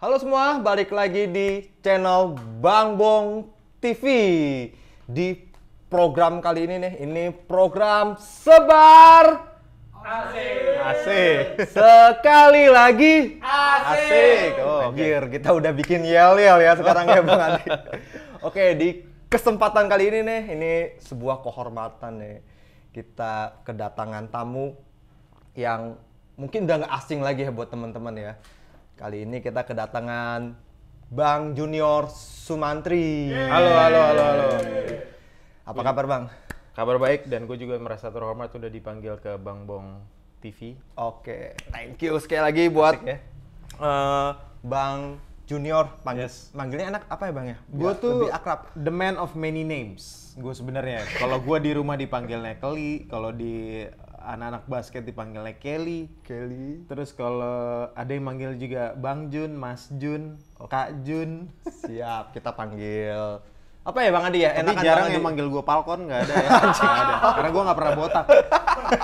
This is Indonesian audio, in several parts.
Halo semua, balik lagi di channel Bang Bong TV. Di program kali ini nih, ini program sebar asik. Asik. Sekali lagi asik. asik. Oh, okay. gear kita udah bikin yel-yel ya sekarang ya Bang Andi. Oke, di kesempatan kali ini nih, ini sebuah kehormatan nih. Kita kedatangan tamu yang mungkin udah gak asing lagi ya buat teman-teman ya Kali ini kita kedatangan Bang Junior Sumantri. Yeay. Halo, halo, halo, halo. Apa kabar Bang? Kabar baik dan gue juga merasa terhormat udah dipanggil ke Bang Bong TV. Oke, thank you sekali lagi buat Asik ya. uh, Bang Junior panggil yes. manggilnya enak apa ya bang ya? Gue tuh lebih akrab. The man of many names. Gue sebenarnya. kalau gue di rumah dipanggilnya Kelly, kalau di anak-anak basket dipanggilnya Kelly. Kelly. Terus kalau ada yang manggil juga Bang Jun, Mas Jun, oh. Kak Jun. Siap, kita panggil apa ya Bang Adi ya? Tapi Enakan jarang yang manggil gue Palkon, gak ada ya? gak ada. Karena gue gak pernah botak.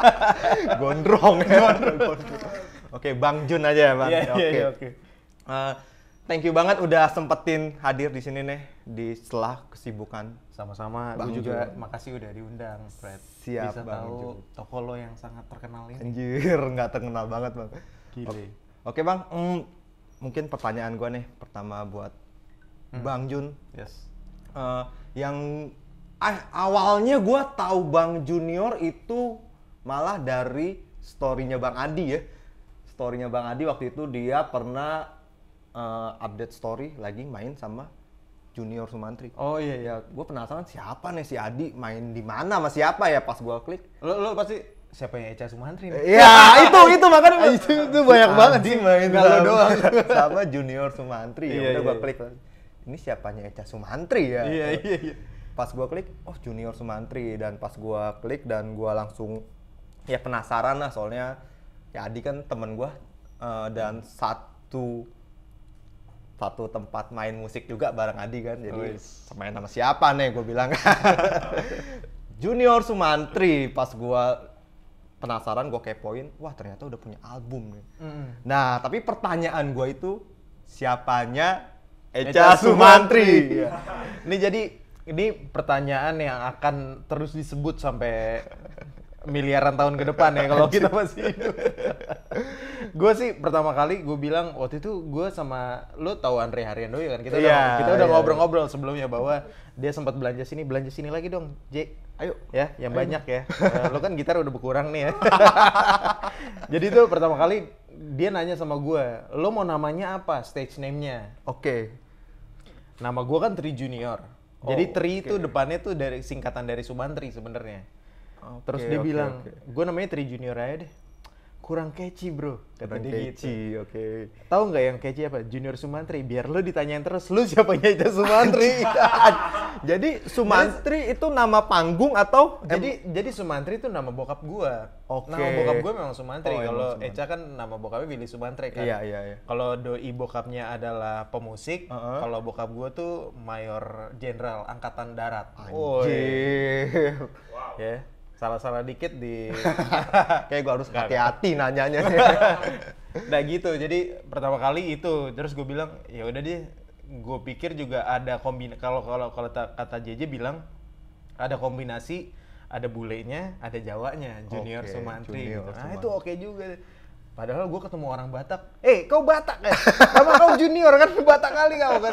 Gondrong. Ya. Oke, Bang Jun aja ya Bang. yeah, iya, oke. Okay. Iya, yeah, okay. uh, eh, thank you banget udah sempetin hadir di sini nih di setelah kesibukan sama-sama. Gue juga makasih udah diundang, Fred. Siap, Bisa Bang tahu Jun. toko lo yang sangat terkenal ini. Anjir, nggak terkenal banget, Bang. Gile. Oke, Bang. Mm, mungkin pertanyaan gue nih pertama buat hmm. Bang Jun. Yes. Uh, yang ah, awalnya gue tahu Bang Junior itu malah dari storynya Bang Adi ya. Storynya Bang Adi waktu itu dia pernah uh, update story lagi main sama Junior Sumantri. Oh iya iya, gue penasaran siapa nih si Adi main di mana sama siapa ya pas gue klik. Lo lo pasti siapa yang Eca Sumantri nih? Iya, itu itu makanya itu, itu banyak Adi banget sih main sama, lo doang sama Junior Sumantri. ya iya, udah iya, gue klik. Ini siapanya Eca Sumantri ya? Iya iya iya. Pas gue klik, oh Junior Sumantri dan pas gue klik dan gue langsung ya penasaran lah soalnya ya Adi kan temen gue uh, dan satu satu tempat main musik juga bareng Adi kan jadi oh, main sama siapa nih gue bilang Junior Sumantri pas gue penasaran gue kepoin wah ternyata udah punya album nih mm. nah tapi pertanyaan gue itu siapanya Eca, Eca Sumantri, ini jadi ini pertanyaan yang akan terus disebut sampai miliaran tahun ke depan ya kalau kita masih hidup. gue sih pertama kali gue bilang waktu itu gue sama lu tahu Andre Haryando ya kan kita yeah, udah iya, kita udah iya. ngobrol-ngobrol yeah. sebelumnya bahwa dia sempat belanja sini belanja sini lagi dong J ayo ya yang ayo. banyak ya uh, eh, lo kan gitar udah berkurang nih ya jadi itu pertama kali dia nanya sama gue lo mau namanya apa stage name-nya oke okay. nama gue kan Tri Junior Oh, Jadi Tri okay. itu depannya tuh dari singkatan dari Subantri sebenarnya. Okay, Terus dia okay, bilang, okay. gue namanya Tri Junior aja deh. Kurang keci bro, kata Kurang dia keci, gitu. oke. Okay. Tahu nggak yang keci apa? Junior Sumantri. Biar lo ditanyain terus, lu siapa aja Sumantri? jadi Sumantri jadi, itu nama panggung atau? Jadi em- jadi Sumantri itu nama bokap gue Oke. Okay. Nama bokap gue memang Sumantri. Oh, Kalau Eca kan nama bokapnya Billy Sumantri kan. Iya iya. iya. Kalau doi bokapnya adalah pemusik. Uh -huh. Kalau bokap gue tuh Mayor Jenderal Angkatan Darat. Anjir. Wow. Yeah salah-salah dikit di kayak gue harus hati-hati nanyanya nah gitu jadi pertama kali itu terus gue bilang ya udah deh gue pikir juga ada kombin. kalau kalau kalau kata JJ bilang ada kombinasi ada bulenya ada jawanya junior okay, Sumantri gitu. junior, gitu. nah itu oke okay juga Padahal gue ketemu orang Batak, eh kau Batak ya, Sama kau junior kan Batak kali kau kan?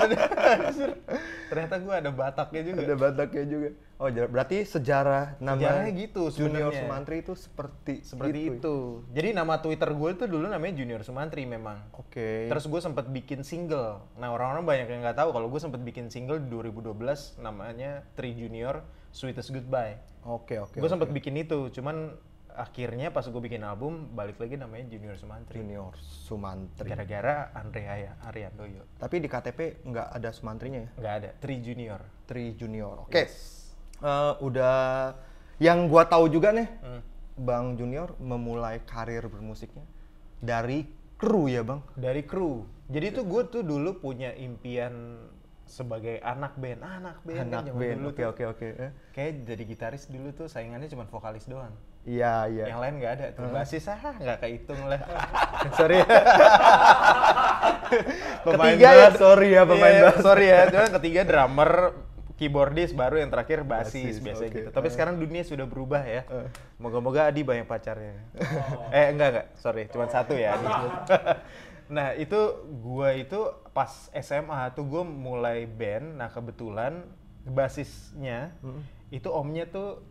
Ternyata gue ada Bataknya juga. Ada Bataknya juga. Oh berarti sejarah namanya Sejarahnya gitu sebenernya. Junior Sumantri itu seperti seperti itu. Ya? itu. Jadi nama Twitter gue itu dulu namanya Junior Sumantri memang. Oke. Okay. Terus gue sempat bikin single. Nah orang-orang banyak yang nggak tahu kalau gue sempat bikin single di 2012 namanya Tri Junior Sweetest Goodbye. Oke okay, oke. Okay, gue okay. sempat bikin itu, cuman akhirnya pas gue bikin album balik lagi namanya Junior Sumantri. Junior Sumantri. Gara-gara Andre Aya yuk. Tapi di KTP nggak ada Sumantrinya ya? Nggak ada. Tri Junior. Tri Junior. Oke. Okay. Yes. Uh, udah yang gue tahu juga nih, hmm. Bang Junior memulai karir bermusiknya dari kru ya bang? Dari kru. Jadi itu gue tuh dulu punya impian sebagai anak band, ah, anak band, kan anak band. Oke oke oke. Eh. Kayak jadi gitaris dulu tuh saingannya cuma vokalis doang. Iya, iya. Yang lain nggak ada tuh. Hmm. Basis ah nggak kehitung lah. sorry. pemain ketiga ya, sorry ya pemain yeah, iya. Sorry ya, cuman ketiga drummer, keyboardis, baru yang terakhir basis, basis biasanya okay. gitu. Tapi uh. sekarang dunia sudah berubah ya. Moga-moga Adi banyak pacarnya. Oh. eh enggak enggak, sorry, cuma oh. satu ya Adi. nah itu gua itu pas SMA tuh gua mulai band. Nah kebetulan basisnya hmm. itu omnya tuh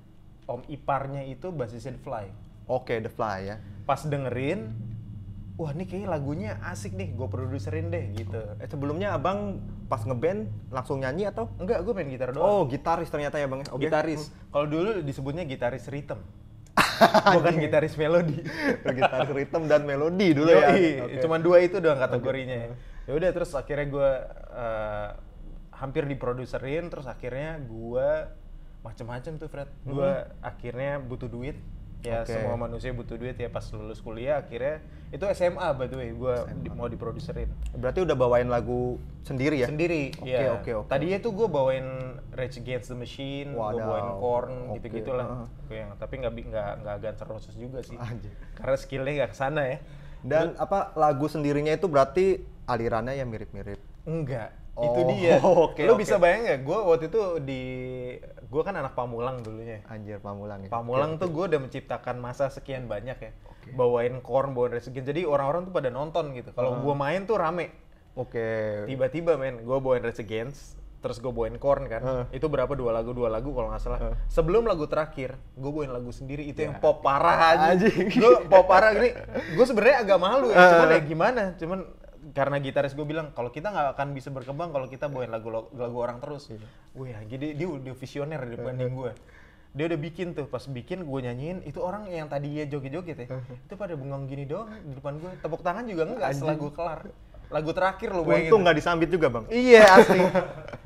om iparnya itu basisnya The Fly. Oke, okay, The Fly ya. Pas dengerin, wah ini kayaknya lagunya asik nih, gue produserin deh gitu. Eh, sebelumnya abang pas ngeband langsung nyanyi atau? Enggak, gue main gitar doang. Oh, gitaris ternyata ya bang. Ya? Okay. Gitaris. Kalau dulu disebutnya gitaris rhythm. Bukan iya. gitaris melodi. gitaris rhythm dan melodi dulu ya. Okay. Cuman dua itu doang kategorinya. Okay. Ya udah terus akhirnya gue uh, hampir diproduserin terus akhirnya gue macam-macam tuh Fred mm-hmm. gue akhirnya butuh duit ya okay. semua manusia butuh duit ya pas lulus kuliah akhirnya itu SMA by the way gue di, mau diproduserin berarti udah bawain lagu sendiri ya sendiri oke okay, ya. oke okay, oke okay. tadinya tuh gue bawain Rage Against the Machine gue bawain Korn okay. gitu gitulah uh. yang tapi nggak nggak nggak gancar proses juga sih Anjir. karena skillnya nggak kesana ya dan Lalu, apa lagu sendirinya itu berarti alirannya ya mirip-mirip enggak Oh, itu dia. Okay, Lo okay. bisa bayangin gak? Gue waktu itu di, gue kan anak Pamulang dulunya. Anjir Pamulang. Ya. Pamulang okay, tuh gue udah menciptakan masa sekian banyak ya. Okay. Bawain korn, bawain resegen. Jadi orang-orang tuh pada nonton gitu. Kalau hmm. gue main tuh rame. Oke. Okay. Tiba-tiba men, gue bawain Resigns, terus gue bawain korn kan. Uh. Itu berapa dua lagu dua lagu kalau nggak salah. Uh. Sebelum lagu terakhir, gue bawain lagu sendiri itu ya. yang pop parah aja. gue pop parah gini. Gue sebenarnya agak malu ya, uh. cuman ya gimana? Cuman karena gitaris gue bilang kalau kita nggak akan bisa berkembang kalau kita bawain lagu lagu orang terus. Iya. Wih, jadi dia udah visioner dibanding gue. Dia udah bikin tuh, pas bikin gue nyanyiin, itu orang yang tadi ya joget-joget ya, itu pada bengong gini dong di depan gue. Tepuk tangan juga enggak Anjing. setelah gue kelar. Lagu terakhir lo gue Untung nggak disambit juga bang. Iya asli.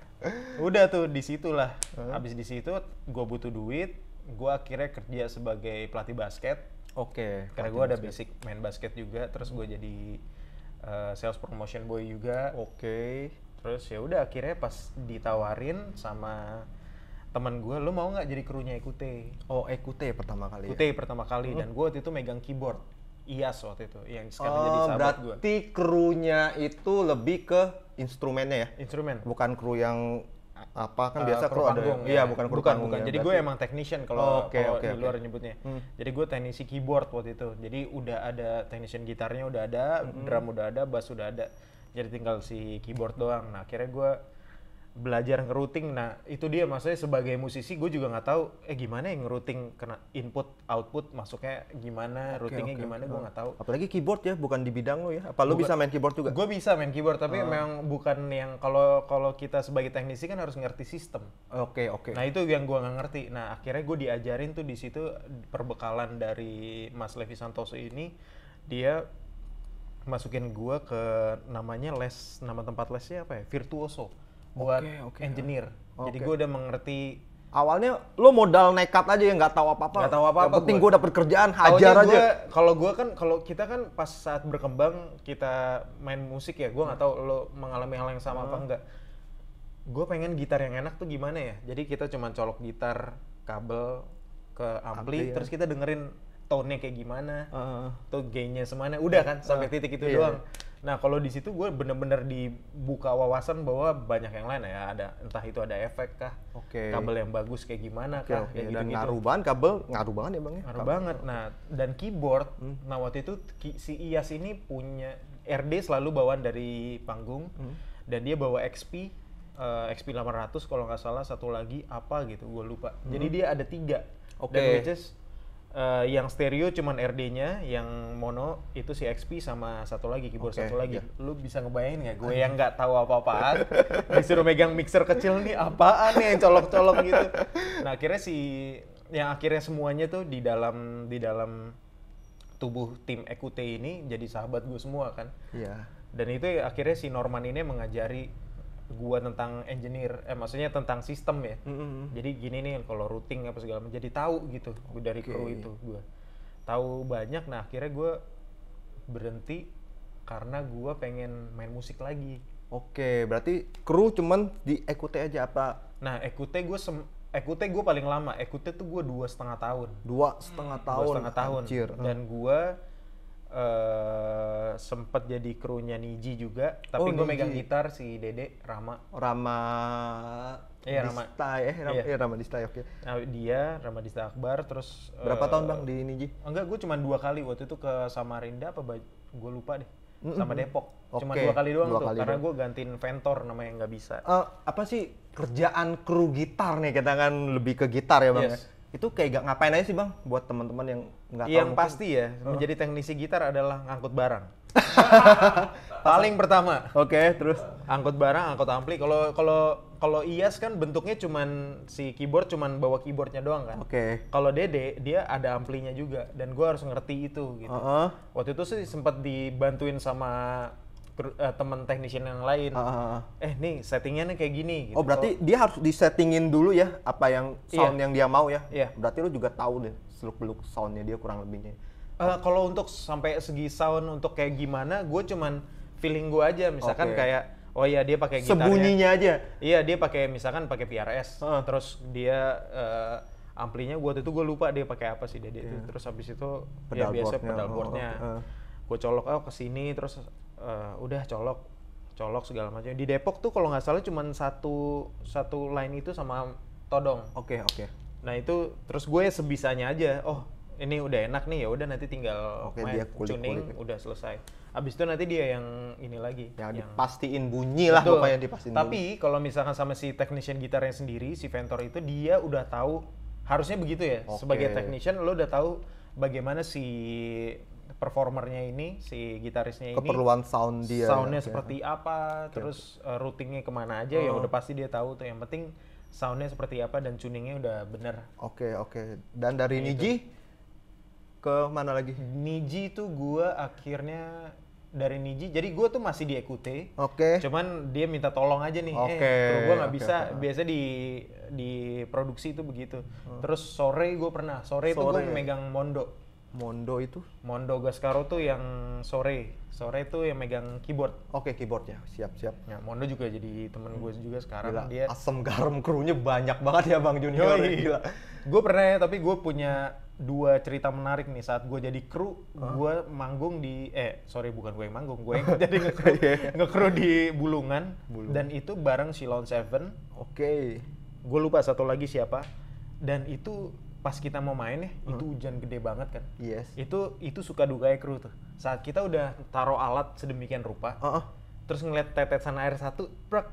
udah tuh di disitulah. habis di situ gue butuh duit, gue akhirnya kerja sebagai pelatih basket. Oke. Okay, Karena gue ada basic main basket juga, terus gue jadi Eh, sales promotion boy juga. Oke. Okay. Terus ya udah akhirnya pas ditawarin sama teman gue, lo mau nggak jadi krunya Ekute? Oh Ekute pertama kali. Ya? Ekute ya? pertama kali hmm. dan gue waktu itu megang keyboard. iya waktu itu yang sekarang oh, jadi sahabat berarti gue. Berarti krunya itu lebih ke instrumennya ya? Instrumen. Bukan kru yang apa kan uh, biasa kru ada ya? iya ya. bukan kru bukan bukan ya, jadi gue emang technician kalau oh, okay, okay, di luar okay. nyebutnya hmm. jadi gue teknisi keyboard waktu itu jadi udah ada technician gitarnya udah ada hmm. drum udah ada bass udah ada jadi tinggal si keyboard doang nah akhirnya gue belajar ngerouting, nah itu dia maksudnya sebagai musisi gue juga nggak tahu eh gimana yang ngeruting kena input output masuknya gimana okay, routingnya okay, gimana gue nggak tahu apalagi keyboard ya bukan di bidang lo ya apa lo bisa main keyboard juga gue bisa main keyboard tapi uh. memang bukan yang kalau kalau kita sebagai teknisi kan harus ngerti sistem oke okay, oke okay. nah itu yang gue nggak ngerti nah akhirnya gue diajarin tuh di situ perbekalan dari Mas Levi Santoso ini dia masukin gue ke namanya les nama tempat lesnya apa ya virtuoso buat okay, okay. engineer. Okay. Jadi gue udah mengerti awalnya lo modal nekat aja yang nggak tahu apa-apa. Nggak tahu apa-apa. Yang penting gue dapet kerjaan, hajar aja. Kalau gue kan, kalau kita kan pas saat berkembang kita main musik ya, gue nggak tahu lo mengalami hal yang sama hmm. apa enggak. Gue pengen gitar yang enak tuh gimana ya? Jadi kita cuma colok gitar, kabel ke ampli, ampli ya. terus kita dengerin tone-nya kayak gimana, uh. tuh gainnya semuanya, udah kan sampai uh, titik itu iya. doang. Nah kalau di situ gue bener-bener dibuka wawasan bahwa banyak yang lain ya ada entah itu ada efek kah, okay. kabel yang bagus kayak gimana okay, kah, okay. Kayak dan gitu. ngaruh banget kabel, ngaruh banget ya bang ya. Ngaruh banget. Nah dan keyboard, hmm. nah waktu itu si Ias ini punya RD selalu bawaan dari panggung hmm. dan dia bawa XP uh, XP 800 kalau nggak salah satu lagi apa gitu gue lupa. Hmm. Jadi dia ada tiga. Oke. Okay. Dan which uh, yang stereo cuman RD-nya, yang mono itu si XP sama satu lagi keyboard okay, satu lagi. Yeah. Lu bisa ngebayangin nggak gue yang nggak tahu apa-apaan disuruh megang mixer kecil nih apaan nih yang colok-colok gitu. Nah, akhirnya si yang akhirnya semuanya tuh di dalam di dalam tubuh tim EQT ini jadi sahabat gue semua kan. Iya. Yeah. Dan itu akhirnya si Norman ini mengajari gua tentang engineer eh maksudnya tentang sistem ya mm-hmm. jadi gini nih kalau routing apa segala macam jadi tahu gitu gua dari kru itu gua tahu banyak nah akhirnya gua berhenti karena gua pengen main musik lagi oke okay, berarti kru cuman di ekute aja apa nah ekute gua sem ekute gua paling lama ekute tuh gua dua setengah tahun dua setengah tahun dua setengah tahun Anjir. dan hmm. gua Eh, sempat jadi krunya Niji juga, tapi oh, gue megang gitar si Dede Rama. Rama Iya, Rama. Dista, eh, Rama, iya. Eh, Rama Dista, oke. Okay. Nah, dia, Rama Dista Akbar, terus... Berapa uh, tahun Bang di Niji? Enggak, gue cuma dua kali. Waktu itu ke Samarinda apa, gue lupa deh. Mm -hmm. Sama Depok. Okay. Cuma dua kali doang dua tuh, kali karena gue gantiin Ventor namanya nggak bisa. Uh, apa sih kerjaan kru gitar nih, kita kan lebih ke gitar ya Bang yes. ya? itu kayak gak ngapain aja sih bang buat teman-teman yang nggak tahu yang mungkin. pasti ya uh. menjadi teknisi gitar adalah ngangkut barang paling pertama oke okay, terus angkut barang angkut ampli kalau kalau kalau IAS kan bentuknya cuman si keyboard cuman bawa keyboardnya doang kan oke okay. kalau Dede dia ada amplinya juga dan gue harus ngerti itu gitu uh -huh. waktu itu sih sempat dibantuin sama uh, eh, teman teknisi yang lain. Uh, uh, Eh nih settingnya nih kayak gini. Gitu. Oh berarti oh. dia harus disettingin dulu ya apa yang iya. sound yeah. yang dia mau ya. Iya. Berarti lu juga tahu deh seluk beluk soundnya dia kurang lebihnya. Uh, kalau untuk sampai segi sound untuk kayak gimana, gue cuman feeling gue aja. Misalkan okay. kayak oh iya dia pakai gitarnya. Sebunyinya aja. Iya dia pakai misalkan pakai PRS. Uh. Terus dia uh, amplinya gue tuh gue lupa dia pakai apa sih dia, dia yeah. itu. Iya. Terus habis itu pedal ya biasa pedal boardnya. Oh, oh, oh, gue colok oh ke sini terus uh, udah colok colok segala macam di Depok tuh kalau nggak salah cuma satu satu line itu sama Todong oke okay, oke okay. nah itu terus gue sebisanya aja oh ini udah enak nih ya udah nanti tinggal okay, main dia kulik, tuning kulik. Ya. udah selesai. Abis itu nanti dia yang ini lagi yang, yang dipastiin bunyi lah apa pokoknya dipastiin. Tapi kalau misalkan sama si technician gitarnya sendiri si Ventor itu dia udah tahu harusnya begitu ya okay. sebagai technician lo udah tahu bagaimana si performernya ini si gitarisnya ini keperluan sound dia soundnya ya, seperti ya. apa okay. terus uh, routingnya kemana aja ya oh. udah pasti dia tahu tuh yang penting soundnya seperti apa dan tuningnya udah bener oke okay, oke okay. dan dari Kayak nah, Niji itu. ke mana lagi Niji tuh gua akhirnya dari Niji. Jadi gue tuh masih di Ekute. Oke. Okay. Cuman dia minta tolong aja nih. Eh, oke. Okay. Eh, gue nggak bisa. Okay. Biasa di di produksi itu begitu. Hmm. Terus sore gue pernah. Sore, sore itu gue megang Mondo. Mondo itu? Mondo Gascaro tuh yang sore. Sore itu yang megang keyboard. Oke, okay, keyboardnya. Siap, siap. Ya, Mondo juga jadi temen hmm. gue juga sekarang. Gila, dia asem garam krunya banyak banget ya Bang Junior. Gila. gue pernah ya, tapi gue punya dua cerita menarik nih saat gue jadi kru huh? gue manggung di eh sorry bukan gue yang manggung gue yang jadi nge-kru yeah. nge di Bulungan Bulung. dan itu bareng Silon Seven oke okay. gue lupa satu lagi siapa dan itu pas kita mau main ya hmm. itu hujan gede banget kan yes itu itu suka duka ya kru tuh saat kita udah taruh alat sedemikian rupa uh -uh. terus ngeliat tetesan air satu prak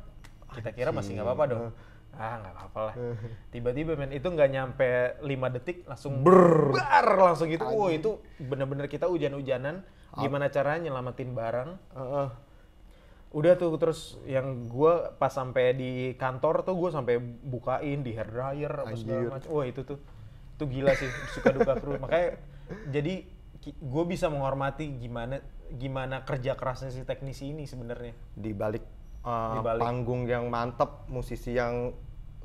kita kira masih nggak apa-apa dong uh. ah nggak apa-apa lah tiba-tiba men itu nggak nyampe 5 detik langsung ber langsung gitu wah itu bener-bener kita hujan-hujanan gimana caranya nyelamatin barang uh -uh udah tuh terus yang gue pas sampai di kantor tuh gue sampai bukain di hair dryer apa segala macam wah itu tuh itu gila sih suka duka kru. Makanya jadi gue bisa menghormati gimana gimana kerja kerasnya si teknisi ini sebenarnya. Di balik uh, panggung yang mantep, musisi yang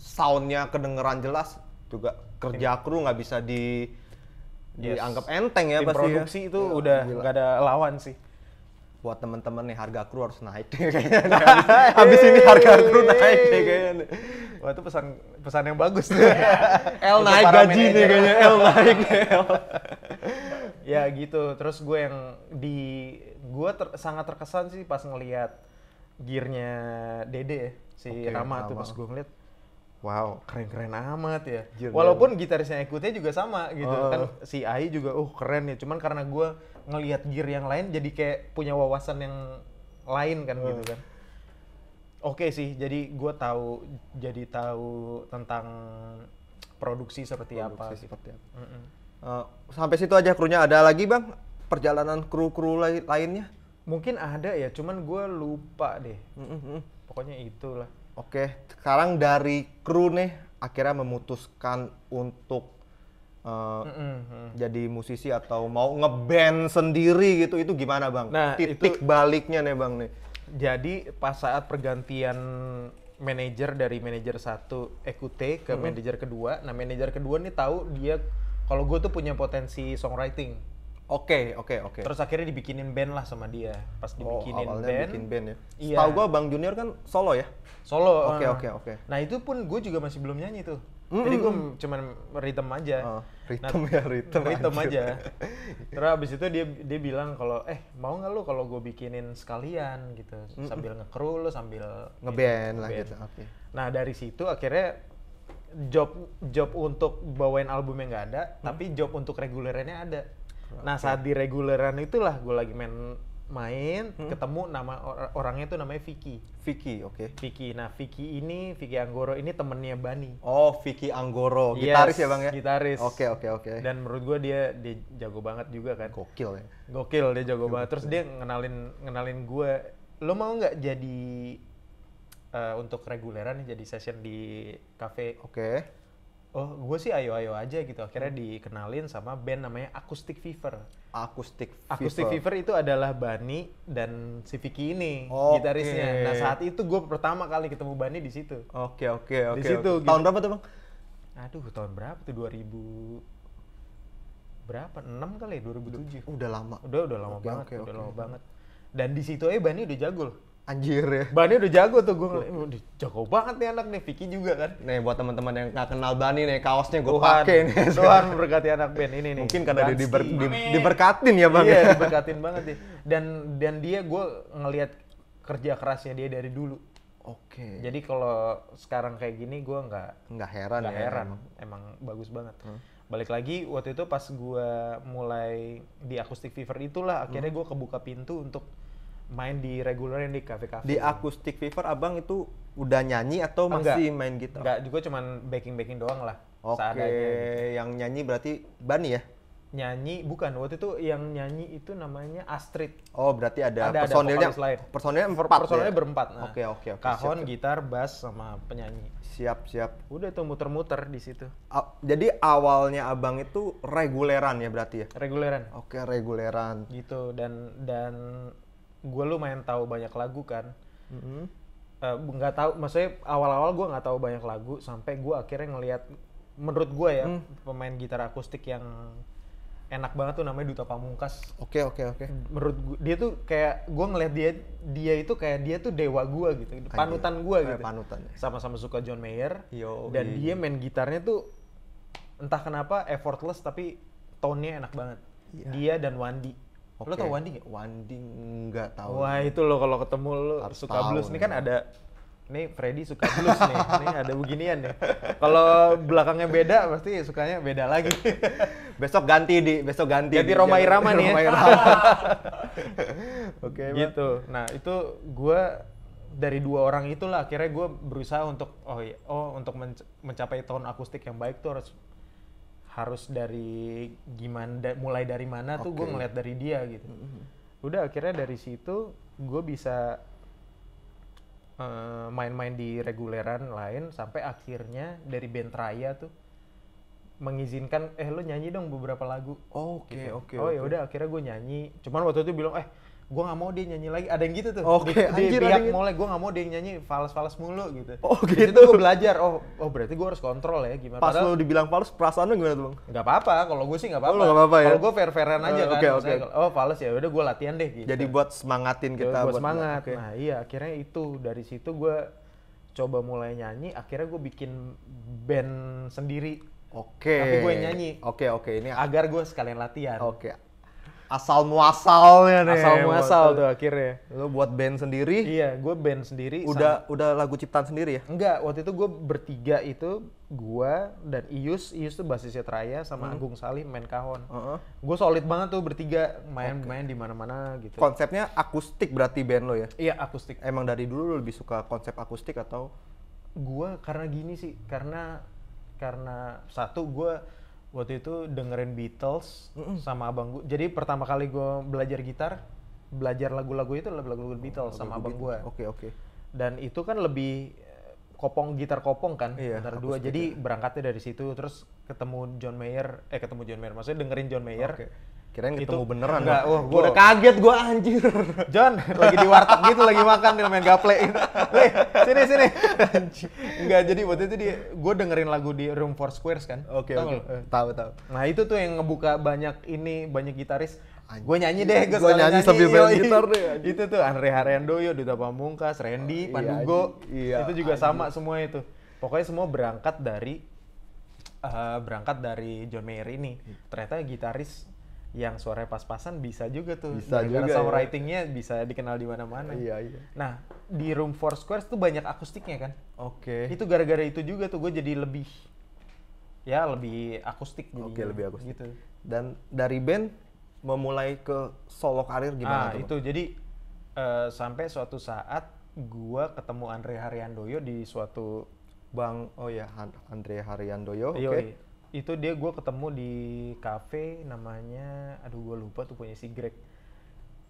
soundnya kedengeran jelas, juga kerja iya. kru nggak bisa di yes. dianggap enteng ya Tim pasti. Ya. Produksi ya. itu ya, udah nggak ada lawan sih buat temen-temen nih harga kru harus naik kayaknya. Habis ini harga kru naik deh kayaknya. Wah itu pesan pesan yang bagus tuh. Iya. L naik gaji nih kayaknya, L naik. L. ya gitu. Terus gue yang di gue ter, sangat terkesan sih pas ngelihat gearnya Dede ya, si okay, Rama, tuh pas gue ngeliat Wow, keren-keren amat ya. Jir, Walaupun gitarisnya ikutnya juga sama gitu. Uh. Kan si Ai juga, uh keren ya. Cuman karena gue ngelihat gear yang lain jadi kayak punya wawasan yang lain kan gitu hmm. gitu kan oke okay sih jadi gue tahu jadi tahu tentang produksi seperti produksi apa seperti apa mm -mm. Uh, sampai situ aja krunya ada lagi bang perjalanan kru kru lai lainnya mungkin ada ya cuman gue lupa deh mm -mm. pokoknya itulah oke okay. sekarang dari kru nih akhirnya memutuskan untuk mm -hmm. jadi musisi atau mau ngeband sendiri gitu itu gimana bang? Nah, titik itu, baliknya nih bang nih. Jadi pas saat pergantian manajer dari manajer satu ekute ke mm -hmm. manajer kedua, nah manajer kedua nih tahu dia kalau gue tuh punya potensi songwriting. Oke, okay, oke, okay, oke. Okay. Terus akhirnya dibikinin band lah sama dia. Pas oh, dibikinin oh, awalnya band. bikin band ya. Iya. Tahu gue Bang Junior kan solo ya? Solo. Oke, okay, eh. oke, okay, oke. Okay. Nah, itu pun gue juga masih belum nyanyi tuh. Mm-hmm. Jadi gue cuma rhythm aja. Oh, nah, rhythm nah, ya rhythm. Rhythm aja. Terus abis itu dia dia bilang kalau eh mau nggak lu kalau gue bikinin sekalian gitu mm-hmm. sambil ngekru lu sambil ngeband gitu, lah gitu. Okay. Nah dari situ akhirnya job job untuk bawain album yang nggak ada, hmm. tapi job untuk regulerannya ada. Nah saat di reguleran itulah gue lagi main main hmm? ketemu nama or orangnya itu namanya Vicky. Vicky, oke. Okay. Vicky. Nah, Vicky ini Vicky Anggoro ini temennya Bani. Oh, Vicky Anggoro, gitaris ya Bang ya? Gitaris. Oke, okay, oke, okay, oke. Okay. Dan menurut gua dia dia jago banget juga kan. Gokil ya. Gokil dia jago Gokil. banget. Terus dia ngenalin ngenalin gua, "Lo mau nggak jadi uh, untuk reguleran jadi session di cafe?" Oke. Okay oh gue sih ayo ayo aja gitu akhirnya dikenalin sama band namanya Acoustic Fever Acoustic Fever Acoustic Fever itu adalah Bani dan si Vicky ini okay. gitarisnya nah saat itu gue pertama kali ketemu Bani di situ oke okay, oke okay, oke di situ okay. Gitu. tahun berapa tuh bang aduh tahun berapa tuh 2000 berapa 6 kali ya 2007 udah lama udah udah lama okay, banget okay, udah okay. lama banget dan di situ eh Bani udah jago loh Anjir ya. Bani udah jago tuh gue ngeliat. jago banget nih anak nih, Vicky juga kan. Nih buat teman-teman yang gak kenal Bani nih, kaosnya gue pake nih. Tuhan berkati anak band ini nih. Mungkin karena dia diber, di, diberkatin ya Bang. Iya, diberkatin banget sih. Dan dan dia gue ngeliat kerja kerasnya dia dari dulu. Oke. Okay. Jadi kalau sekarang kayak gini gue nggak nggak heran gak ya. heran, emang. emang bagus banget. Hmm. Balik lagi waktu itu pas gue mulai di Acoustic Fever itulah akhirnya hmm. gue kebuka pintu untuk main di reguler yang di kafe-kafe. Di akustik fever abang itu udah nyanyi atau Enggak. masih main gitar? Enggak, juga cuman backing-backing doang lah. Oke, okay. Gitu. yang nyanyi berarti Bani ya? Nyanyi bukan, waktu itu yang nyanyi itu namanya Astrid. Oh, berarti ada, ada personilnya. Ada lain. Personilnya berempat. Ya? Personilnya ya? berempat. Nah, oke, oke, oke. Kahon, siap. gitar, bass sama penyanyi. Siap, siap. Udah itu muter-muter di situ. A jadi awalnya Abang itu reguleran ya berarti ya? Reguleran. Oke, reguleran. Gitu dan dan gue lumayan tahu banyak lagu kan mm-hmm. Eh, nggak mm-hmm. uh, tahu maksudnya awal-awal gue nggak tahu banyak lagu sampai gue akhirnya ngelihat menurut gue ya mm. pemain gitar akustik yang enak banget tuh namanya Duta Pamungkas. Oke okay, oke okay, oke. Okay. Menurut gue dia tuh kayak gue ngelihat dia dia itu kayak dia tuh dewa gue gitu, gitu, panutan gue gitu. Panutan. Sama-sama suka John Mayer. Yo. Dan iya. dia main gitarnya tuh entah kenapa effortless tapi tone-nya enak banget. Yeah. Dia dan Wandi Okay. Lo tau Wanding ya? Wanding nggak tahu. Wah itu lo kalau ketemu lo Harus suka blues. nih kan ada nih Freddy suka blues nih, nih ada beginian nih. Kalau belakangnya beda pasti sukanya beda lagi. besok ganti di, besok ganti. Ganti ya. Roma Irama nih. Roma Irama. Oke. gitu. Nah itu gue dari dua orang itulah akhirnya gue berusaha untuk oh iya, oh untuk mencapai tone akustik yang baik tuh harus harus dari gimana da, mulai dari mana okay. tuh gue ngeliat dari dia gitu mm-hmm. udah akhirnya dari situ gue bisa eh, main-main uh, di reguleran lain sampai akhirnya dari band raya tuh mengizinkan eh lo nyanyi dong beberapa lagu oh, oke okay, gitu. oke okay, oh ya udah akhirnya gue nyanyi cuman waktu itu bilang eh gue gak mau dia nyanyi lagi ada yang gitu tuh oke okay, di, anjir, di pihak mulai gue gak mau dia nyanyi fals fals mulu gitu oh gitu gue belajar oh oh berarti gue harus kontrol ya gimana pas lo dibilang fals perasaan lo gimana tuh bang apa apa kalau gue sih gak apa apa, oh, apa, -apa ya? kalau gue fair fairan aja uh, kan okay, Misalnya, oh fals ya udah gue latihan deh gitu jadi buat semangatin kita buat, buat semangat okay. nah iya akhirnya itu dari situ gue coba mulai nyanyi akhirnya gue bikin band sendiri Oke. Okay. Tapi gue nyanyi. Oke okay, oke okay. ini. Agar gue sekalian latihan. Oke. Okay asal muasalnya nih. Asal muasal tuh akhirnya. Lo buat band sendiri? Iya, gue band sendiri. Udah sama. udah lagu ciptaan sendiri ya? Enggak, waktu itu gue bertiga itu gue dan Ius, Ius tuh basisnya Traya sama hmm. Agung Salih main kahon. Uh -huh. Gue solid banget tuh bertiga main okay. main di mana-mana gitu. Konsepnya akustik berarti band lo ya? Iya, akustik. Emang dari dulu lo lebih suka konsep akustik atau gue karena gini sih, karena karena satu gue waktu itu dengerin Beatles mm -mm. sama abang gue. Jadi pertama kali gue belajar gitar, belajar lagu-lagu itu adalah lagu-lagu oh, Beatles lagu sama abang gue. Oke okay, oke. Okay. Dan itu kan lebih eh, kopong gitar kopong kan iya, gitar dua. Jadi berangkatnya dari situ terus ketemu John Mayer, eh ketemu John Mayer maksudnya dengerin John Mayer. Okay. Kirain ketemu itu, beneran. Enggak, wah, gua, udah kaget gua anjir. John lagi di warteg gitu lagi makan dia main gaple. Gitu. Weh, sini sini. Enggak, jadi waktu itu dia gua dengerin lagu di Room for Squares kan. Oke, okay, oke. Okay. Eh, tahu tahu. Nah, itu tuh yang ngebuka banyak ini banyak gitaris. Gue nyanyi deh, gue nyanyi, nyanyi sambil main gitar deh. Anjir. Itu tuh Andre yo Duta Pamungkas, Randy, oh, iya, Pandugo. Iya, itu juga anjir. sama semua itu. Pokoknya semua berangkat dari uh, berangkat dari John Mayer ini. Hmm. Ternyata gitaris yang suaranya pas-pasan bisa juga tuh. Bisa Gara -gara juga. songwritingnya ya. bisa dikenal di mana-mana. Iya, iya. Nah, di Room four Squares tuh banyak akustiknya kan. Oke. Okay. Itu gara-gara itu juga tuh gue jadi lebih ya lebih akustik Oke, okay, lebih akustik. Gitu. Dan dari band memulai ke solo karir gimana ah, tuh? itu jadi uh, sampai suatu saat gue ketemu Andre Haryandoyo di suatu Bang oh ya Andre Haryandoyo, oke. Okay itu dia gue ketemu di cafe namanya aduh gue lupa tuh punya si Greg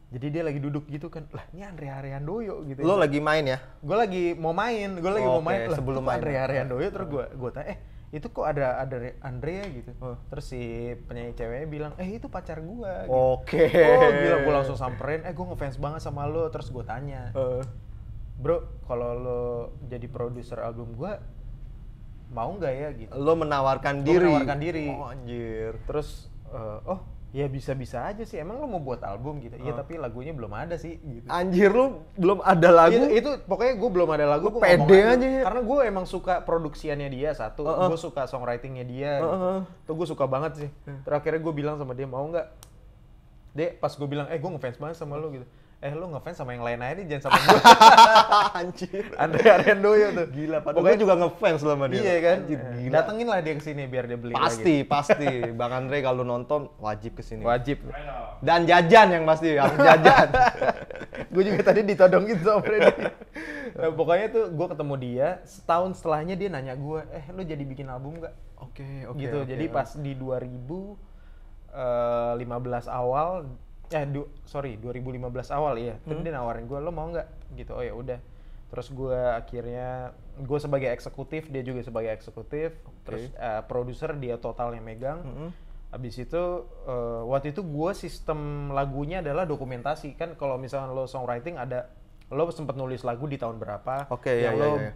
jadi dia lagi duduk gitu kan lah ini Andre Ariandoyo gitu lo ya. lagi main ya gue lagi mau main gue lagi oh, mau main lah, sebelum main ya? Andre Ariandoyo terus gue gue tanya eh itu kok ada ada Andre ya gitu oh. terus si penyanyi ceweknya bilang eh itu pacar gue gitu. oke okay. oh gila gue langsung samperin eh gue ngefans banget sama lo terus gue tanya uh. bro kalau lo jadi produser album gue mau nggak ya gitu lo menawarkan lo diri menawarkan diri oh, anjir terus uh, oh ya bisa-bisa aja sih emang lo mau buat album gitu iya uh. tapi lagunya belum ada sih gitu. anjir lo belum ada lagu itu, iya, itu pokoknya gue belum ada lagu gue pede aja, ya. karena gue emang suka produksiannya dia satu uh -uh. gue suka songwritingnya dia uh -uh. gitu. tuh gue suka banget sih terakhirnya gue bilang sama dia mau nggak Dia pas gue bilang eh gue ngefans banget sama lo gitu eh lu ngefans sama yang lain aja nih jangan sama gue anjir Andre ya tuh gila padahal Pokoknya, gue juga ngefans sama dia iya kan anjir, gila. datengin lah dia kesini biar dia beli pasti lagi. pasti Bang Andre kalau nonton wajib kesini wajib dan jajan yang pasti harus jajan gue juga tadi ditodongin sama Freddy nah, pokoknya tuh gue ketemu dia setahun setelahnya dia nanya gue eh lu jadi bikin album gak? oke okay, oke okay, gitu okay, jadi okay. pas di 2000 15 eh, awal eh du, sorry 2015 awal ya hmm. terus dia nawarin gue lo mau nggak gitu oh ya udah terus gue akhirnya gue sebagai eksekutif dia juga sebagai eksekutif okay. terus uh, produser dia total yang megang hmm. Habis itu uh, waktu itu gue sistem lagunya adalah dokumentasi kan kalau misalnya lo songwriting ada lo sempat nulis lagu di tahun berapa okay, ya, yang ya, lo iya,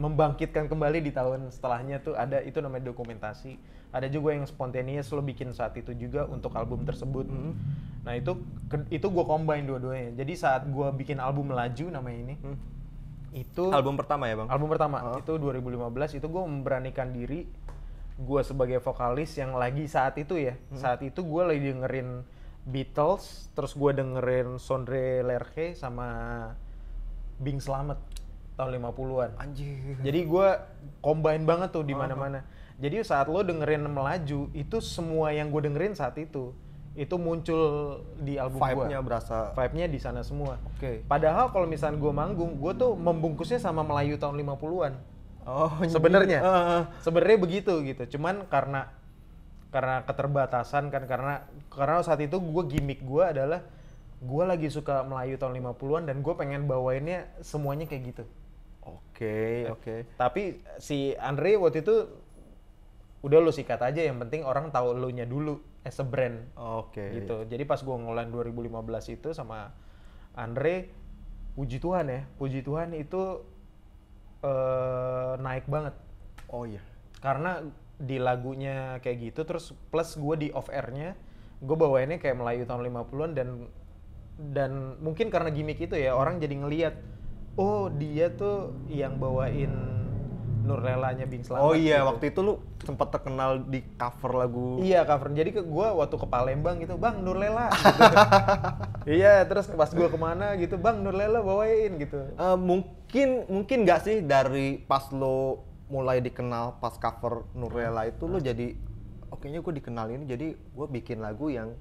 membangkitkan kembali di tahun setelahnya tuh ada itu namanya dokumentasi ada juga yang spontaneous lo bikin saat itu juga untuk album tersebut mm -hmm. nah itu itu gue combine dua-duanya jadi saat gue bikin album melaju namanya ini mm. itu album pertama ya bang album pertama oh. itu 2015 itu gue memberanikan diri gue sebagai vokalis yang lagi saat itu ya mm. saat itu gue lagi dengerin Beatles terus gue dengerin Sondre Lerche sama Bing Slamet tahun 50-an. Anjir. Jadi gue combine banget tuh di mana-mana. Jadi saat lo dengerin melaju itu semua yang gue dengerin saat itu itu muncul di album gue. Vibe-nya berasa. Vibe-nya di sana semua. Oke. Okay. Padahal kalau misalnya gue manggung, gue tuh membungkusnya sama Melayu tahun 50-an. Oh, iya. sebenarnya. Uh. Sebenarnya begitu gitu. Cuman karena karena keterbatasan kan karena karena saat itu gue gimmick gue adalah gue lagi suka Melayu tahun 50-an dan gue pengen bawainnya semuanya kayak gitu. Oke, okay, eh, oke. Okay. Tapi si Andre waktu itu udah lu sikat aja yang penting orang tahu lu nya dulu as a brand oke okay. gitu jadi pas gua ngulain 2015 itu sama Andre puji Tuhan ya puji Tuhan itu uh, naik banget oh iya karena di lagunya kayak gitu terus plus gua di off nya gue bawainnya kayak Melayu tahun 50-an dan dan mungkin karena gimmick itu ya orang jadi ngeliat oh dia tuh yang bawain Nur Lelanya Bing Slamet. Oh iya, gitu. waktu itu lu sempat terkenal di cover lagu. Iya, cover. Jadi ke gue waktu ke Palembang gitu, "Bang, Nur Lela." gitu. iya, terus pas gue kemana gitu, "Bang, Nur Lela bawain." gitu. Uh, mungkin mungkin gak sih dari pas lo mulai dikenal pas cover Nur Lela itu lo nah. jadi oke-nya oh, gue dikenal ini jadi gue bikin lagu yang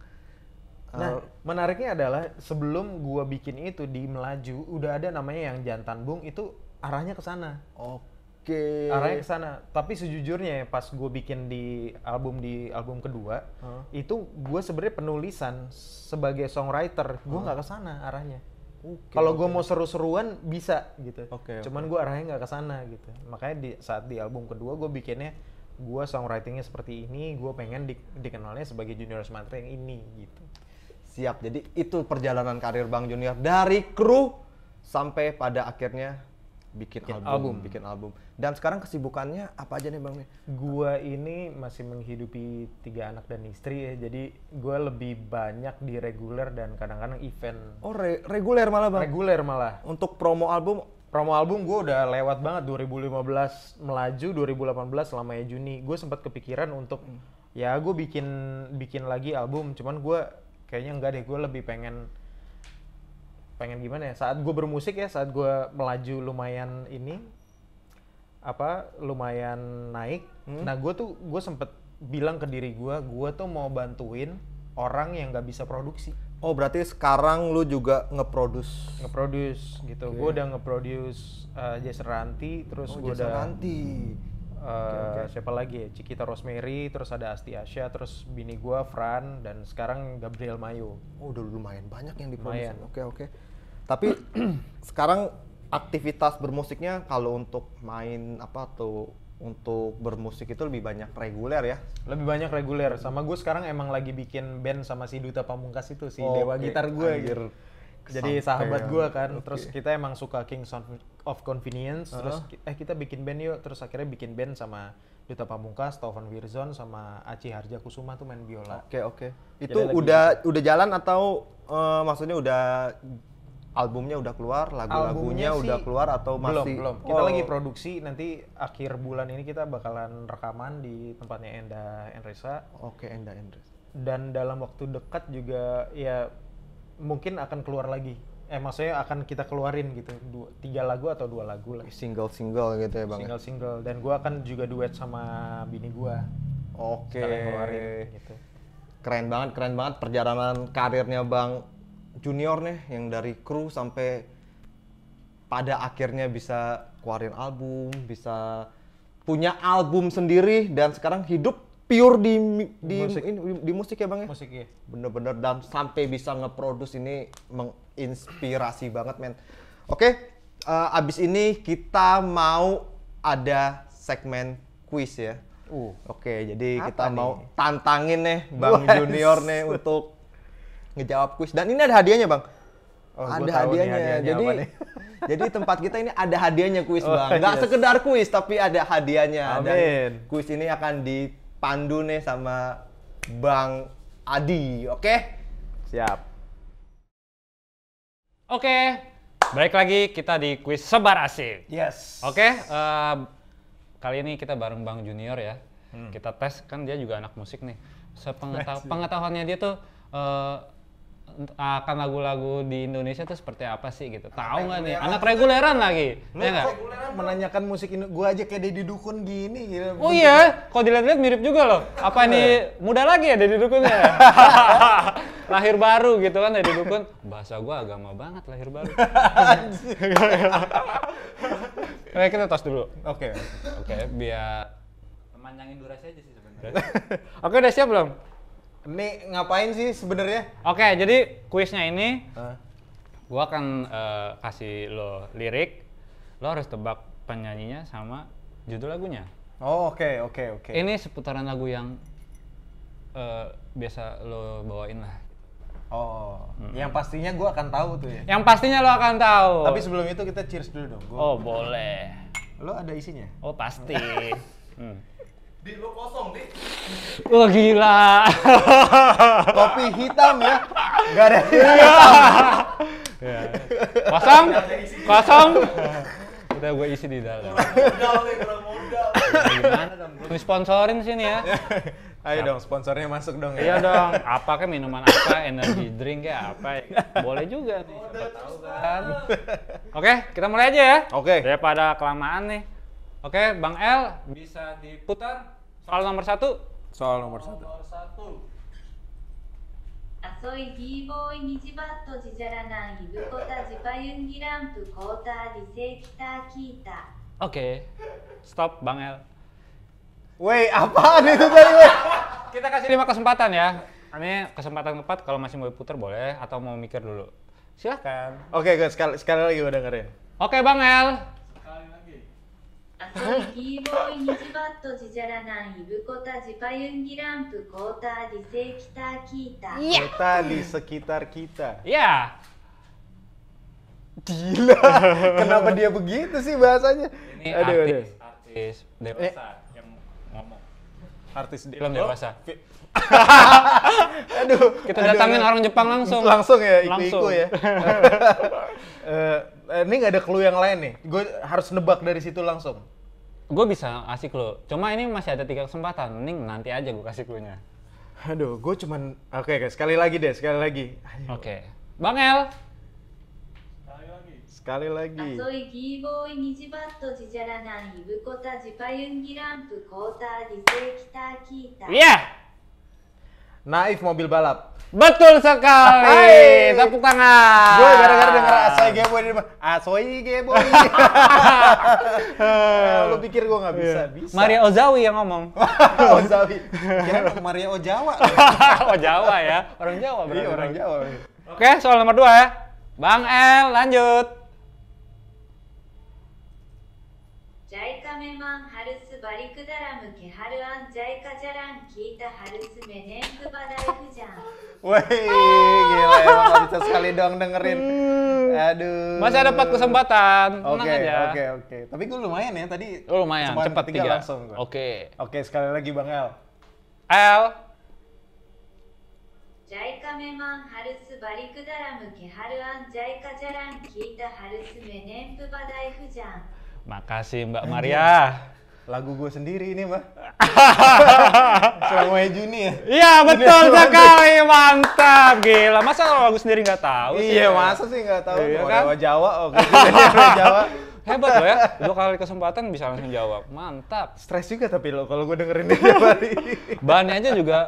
eh, Nah, menariknya adalah sebelum gua bikin itu di Melaju udah ada namanya yang Jantan Bung itu arahnya ke sana. Oke okay. arahnya ke sana tapi sejujurnya ya pas gue bikin di album di album kedua huh? itu gue sebenarnya penulisan sebagai songwriter gue nggak huh? ke sana arahnya okay, kalau okay. gue mau seru-seruan bisa gitu okay, cuman okay. gue arahnya nggak ke sana gitu makanya di saat di album kedua gue bikinnya gue songwritingnya seperti ini gue pengen di, dikenalnya sebagai junior smarter yang ini gitu siap jadi itu perjalanan karir bang junior dari kru sampai pada akhirnya bikin album, album, bikin album. Dan sekarang kesibukannya apa aja nih Bang? Gua ini masih menghidupi tiga anak dan istri ya, jadi gue lebih banyak di reguler dan kadang-kadang event. Oh re reguler malah Bang? Reguler malah. Untuk promo album? Promo album gue udah lewat banget 2015 melaju 2018 selama ya Juni. Gue sempat kepikiran untuk hmm. ya gue bikin bikin lagi album, cuman gue kayaknya enggak deh gue lebih pengen pengen gimana ya saat gue bermusik ya saat gue melaju lumayan ini apa lumayan naik hmm? nah gue tuh gue sempet bilang ke diri gue gue tuh mau bantuin orang yang nggak bisa produksi oh berarti sekarang lu juga ngeproduce ngeproduce gitu okay. gue udah ngeproduce uh, Jason Ranti terus oh, gue udah Ranti. Uh, eh, okay, okay. siapa lagi ya Cikita Rosemary terus ada Asti Asia terus bini gue Fran dan sekarang Gabriel Mayo oh udah lumayan banyak yang diproduksi oke oke okay, okay tapi sekarang aktivitas bermusiknya kalau untuk main apa tuh untuk bermusik itu lebih banyak reguler ya? Lebih banyak reguler. Sama gue sekarang emang lagi bikin band sama si Duta Pamungkas itu, si oh, Dewa okay. Gitar gue. Gitu. Anjir. Gitu. Jadi sahabat gue kan, okay. terus kita emang suka King of Convenience, uh -huh. terus eh kita bikin band yuk, terus akhirnya bikin band sama Duta Pamungkas, Taufan Wirzon, sama Aci Harja Kusuma tuh main biola. Oke okay, oke. Okay. Itu Jadi udah lagi... udah jalan atau uh, maksudnya udah albumnya udah keluar, lagu-lagunya udah keluar atau masih belum. Kita oh. lagi produksi nanti akhir bulan ini kita bakalan rekaman di tempatnya Enda Enresa. Oke, okay, Enda Enresa. Dan dalam waktu dekat juga ya mungkin akan keluar lagi. Eh maksudnya akan kita keluarin gitu, dua, tiga lagu atau dua lagu lah. Single-single gitu ya bang. Ya? Single-single dan gue akan juga duet sama bini gue. Oke. Okay. keluarin gitu. Keren banget, keren banget perjalanan karirnya bang junior nih yang dari kru sampai pada akhirnya bisa keluarin album, bisa punya album sendiri dan sekarang hidup pure di di musik. In, di musik ya bang ya musik ya bener-bener dan sampai bisa ngeproduksi ini menginspirasi banget men oke okay, uh, eh, abis ini kita mau ada segmen quiz ya uh oke okay, jadi kita nih? mau tantangin nih bang Was. junior nih untuk ngejawab kuis. Dan ini ada hadiahnya, Bang. Oh, ada hadiahnya. hadiahnya. Jadi jadi tempat kita ini ada hadiahnya kuis, oh, Bang. nggak yes. sekedar kuis, tapi ada hadiahnya. Amin. Dan kuis ini akan dipandu nih sama Bang Adi, oke? Okay? Siap. Oke, okay. balik lagi kita di kuis sebar asik. Yes. Oke, okay, uh, eh, kali ini kita bareng Bang Junior ya. Hmm. Kita tes kan dia juga anak musik nih. pengetahuannya dia tuh uh, akan lagu-lagu di Indonesia tuh seperti apa sih gitu. Tahu nggak nih? Anak reguleran lagi. Lu ya reguleran menanyakan musik ini gua aja kayak Deddy Dukun gini gitu. Oh iya, kok dilihat-lihat mirip juga loh. Apa ini iya. muda lagi ya Deddy Dukun ya? lahir baru gitu kan Deddy Dukun. Bahasa gua agama banget lahir baru. Oke, kita tos dulu. Oke. Okay. Oke, okay, biar memanjangin durasi aja sih sebenarnya. Oke, udah siap belum? Ini ngapain sih sebenarnya? Oke, okay, jadi kuisnya ini uh. gua akan uh, kasih lo lirik. Lo harus tebak penyanyinya sama judul lagunya. Oh, oke, okay, oke, okay, oke. Okay. Ini seputaran lagu yang uh, biasa lo bawain lah. Oh, hmm. yang pastinya gue akan tahu tuh ya. Yang pastinya lo akan tahu. Tapi sebelum itu kita cheers dulu dong. Gua oh, boleh. Lo ada isinya? Oh, pasti. hmm. Di lo kosong, Di. Wah gila. Kopi hitam ya. Gak ada. Iya. hitam. ya. Kosong. Kosong. Udah gue isi di dalam. Modal modal. Gimana dong? sponsorin sini ya. Ayo dong, sponsornya masuk dong ya. Iya dong, apa kan minuman apa, energy drink ya apa. Ya? Boleh juga nih, Oh, kan. Oke, kita mulai aja ya. Oke. Okay. Daripada kelamaan nih. Oke, Bang L bisa diputar soal nomor satu. Soal nomor satu. Nomor satu. Oke, stop Bang L. Woi, apaan itu tadi? Wey? Kita kasih lima kesempatan ya. Ini kesempatan keempat kalau masih mau putar boleh atau mau mikir dulu. Silahkan. Oke, okay, sekali, sekali lagi gue dengerin. Oke, okay, Bang L. 遊びキーボーイニジバットジジャラナンイブコタジパユンギランプコタ di Kota di sekitar kita. Iya. Gila. Kenapa dia begitu sih bahasanya? Ini aduh, artis, aduh. artis dewasa eh. yang ngomong. Artis dewasa. Oh, Aduh. Kita datangin aduh. orang Jepang langsung. Langsung ya, iku-iku ya. uh, ini nggak ada clue yang lain nih. Gue harus nebak dari situ langsung. Gue bisa asik lo. Cuma ini masih ada tiga kesempatan. Mending nanti aja gue kasih clue-nya. Aduh, gue cuman... Oke, okay, sekali lagi deh, sekali lagi. Oke. Okay. Bang El. Sekali lagi. Iya! Yeah! Naif mobil balap. Betul sekali. Hai. Tepuk tangan. Gue gara-gara denger asoy geboy di rumah. Asoy geboy. Lo pikir gue nggak bisa? Yeah. Bisa. Maria Ozawi yang ngomong. Ozawi. Kira Maria Ojawa. Ojawa ya. Orang Jawa iya, berarti. Iya, orang Jawa. Oke, soal nomor dua ya. Bang L, lanjut. Jaika memang harus スバリクダラムケハルアンジャイカジャランキータハルスメネンクバダイフジャン Wih, gila emang gak bisa sekali dong dengerin. Hmm. Aduh. Masih ada empat kesempatan. Oke, okay, oke, okay, oke. Okay. Tapi gue lumayan ya tadi. Oh, lumayan, cepat tiga, tiga. langsung. Oke. Oke, okay, sekali lagi Bang El. El. JICA badai hujan. Makasih Mbak Maria lagu gue sendiri ini mah selama Juni ya iya betul sekali mantap gila masa lagu sendiri nggak tahu iya masa sih nggak tahu iya, kan? Jawa, oh, gitu. Jawa oke hebat lo ya dua kali kesempatan bisa langsung jawab mantap stres juga tapi lo kalau gue dengerin dia hari bahannya aja juga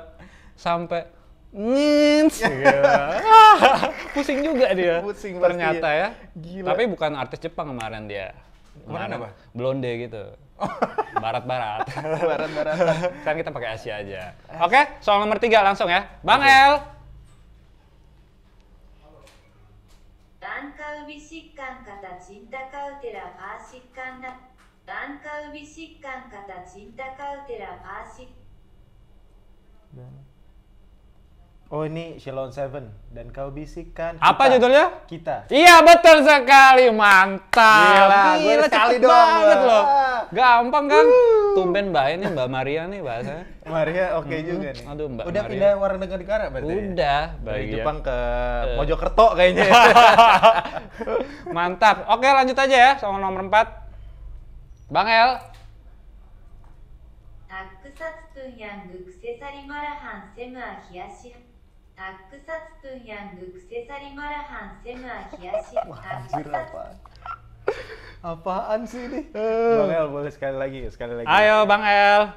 sampai Ngins. Iya. Pusing juga dia. Pusing ternyata ya. ya. Tapi bukan artis Jepang kemarin dia. Kemarin, kemarin apa? Blonde gitu. Barat-barat. Barat-barat. kan kita pakai Asia ya aja. Oke, okay, soal nomor tiga langsung ya. Bang okay. El. Langkau bisikan kata cinta kau tidak pastikan Langkau bisikan kata cinta kau tidak pasti. Oh ini Shalom Seven dan kau bisikan kita, apa judulnya? Kita. Iya betul sekali mantap. Gila, gila cepet dong banget loh. Gampang kan? Tumben Mbak ini Mbak Maria nih mbak. Maria oke okay hmm. juga nih. Aduh Mbak Udah Maria. pindah warna negara berarti? Ya? Udah. Ya? Dari Jepang ke uh. Mojokerto kayaknya. Mantap. Oke lanjut aja ya sama nomor 4. Bang El. Takusatsu yang guksesari marahan sema hiyashi タックサツトゥヤングクセサリマラハンセムアヒヤシタックサツ Apaan sih ini? Eh. Bang El boleh sekali lagi, sekali lagi. Ayo Bang El.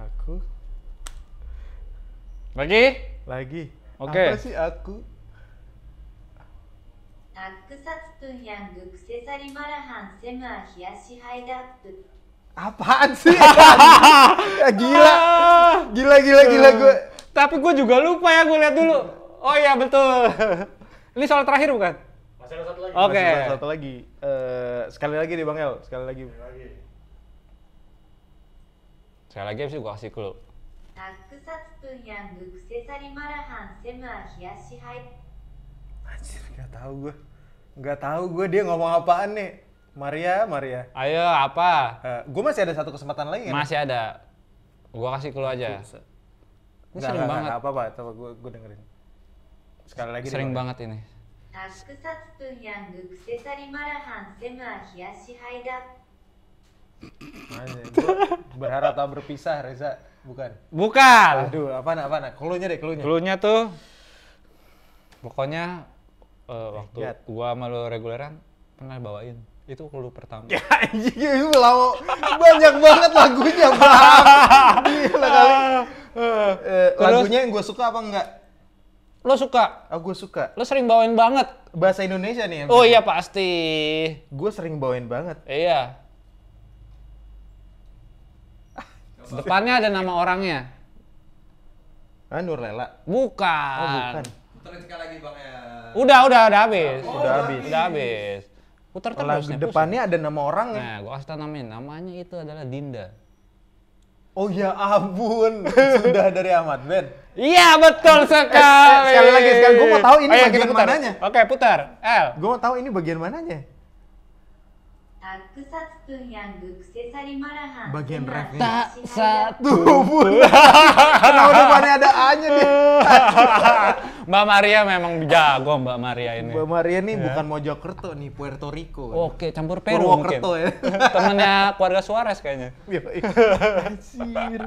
Aku. Lagi? Lagi. Oke. Okay. Apa sih aku? Takusatsu yang marahan semua sema hiyashi up. Apaan sih? Ya kan? ya, gila. Gila gila gila gue. Tapi gue juga lupa ya gue lihat dulu. Oh iya betul. Ini soal terakhir bukan? Masih ada satu lagi. Oke. Okay. satu lagi. Uh, sekali lagi nih Bang El, sekali lagi. Sekali lagi. Sekali lagi sih gue kasih clue. Anjir, gak tau gue. Gak tau gue dia ngomong apaan nih. Maria, Maria. Ayo, apa? Uh, eh, gue masih ada satu kesempatan lagi. Masih Masih ada. Gue kasih clue aja. Ini sering gak, banget. Gak apa-apa, coba gue gue dengerin. Sekali lagi. Sering banget ini. Berharap tak berpisah, Reza. Bukan. Bukan. Aduh, apa nak, apa nak? Klunya deh, klunya. Klunya tuh, pokoknya uh, waktu gue malu reguleran pernah bawain. Itu ngeluh pertama. Ya anjing, itu lawa Banyak banget lagunya, Bang. Gila kali. eh, eh lagunya yang gue suka apa enggak? Lo suka? Oh, gue suka. Lo sering bawain banget. Bahasa Indonesia nih ya? Oh iya, pasti. Gue sering bawain banget. Iya. Depannya ada nama orangnya. Ah, Nur Lela. Bukan. Oh, bukan. lagi Bang ya. Udah, udah, udah habis. Oh, udah habis. Udah habis. Putar terus Lagu depannya ada nama orang ya. Nah, gua kasih tau namanya. Namanya itu adalah Dinda. Oh ya ampun, sudah dari Ahmad Ben. Iya betul eh, eh, sekali. eh, sekali lagi sekali, gue mau tahu ini oh, iya, bagian mananya. Oke putar. L. Gue mau tahu ini bagian mananya. Bagian ref Tak satu pun. Kenapa depannya ada A-nya nih? Mbak Maria memang jago Mbak Maria ini. Mbak Maria ini ya. bukan Mojokerto nih, Puerto Rico. Oke, campur Peru Purwokerto mungkin. ya. Temennya keluarga Suarez kayaknya. Anjir.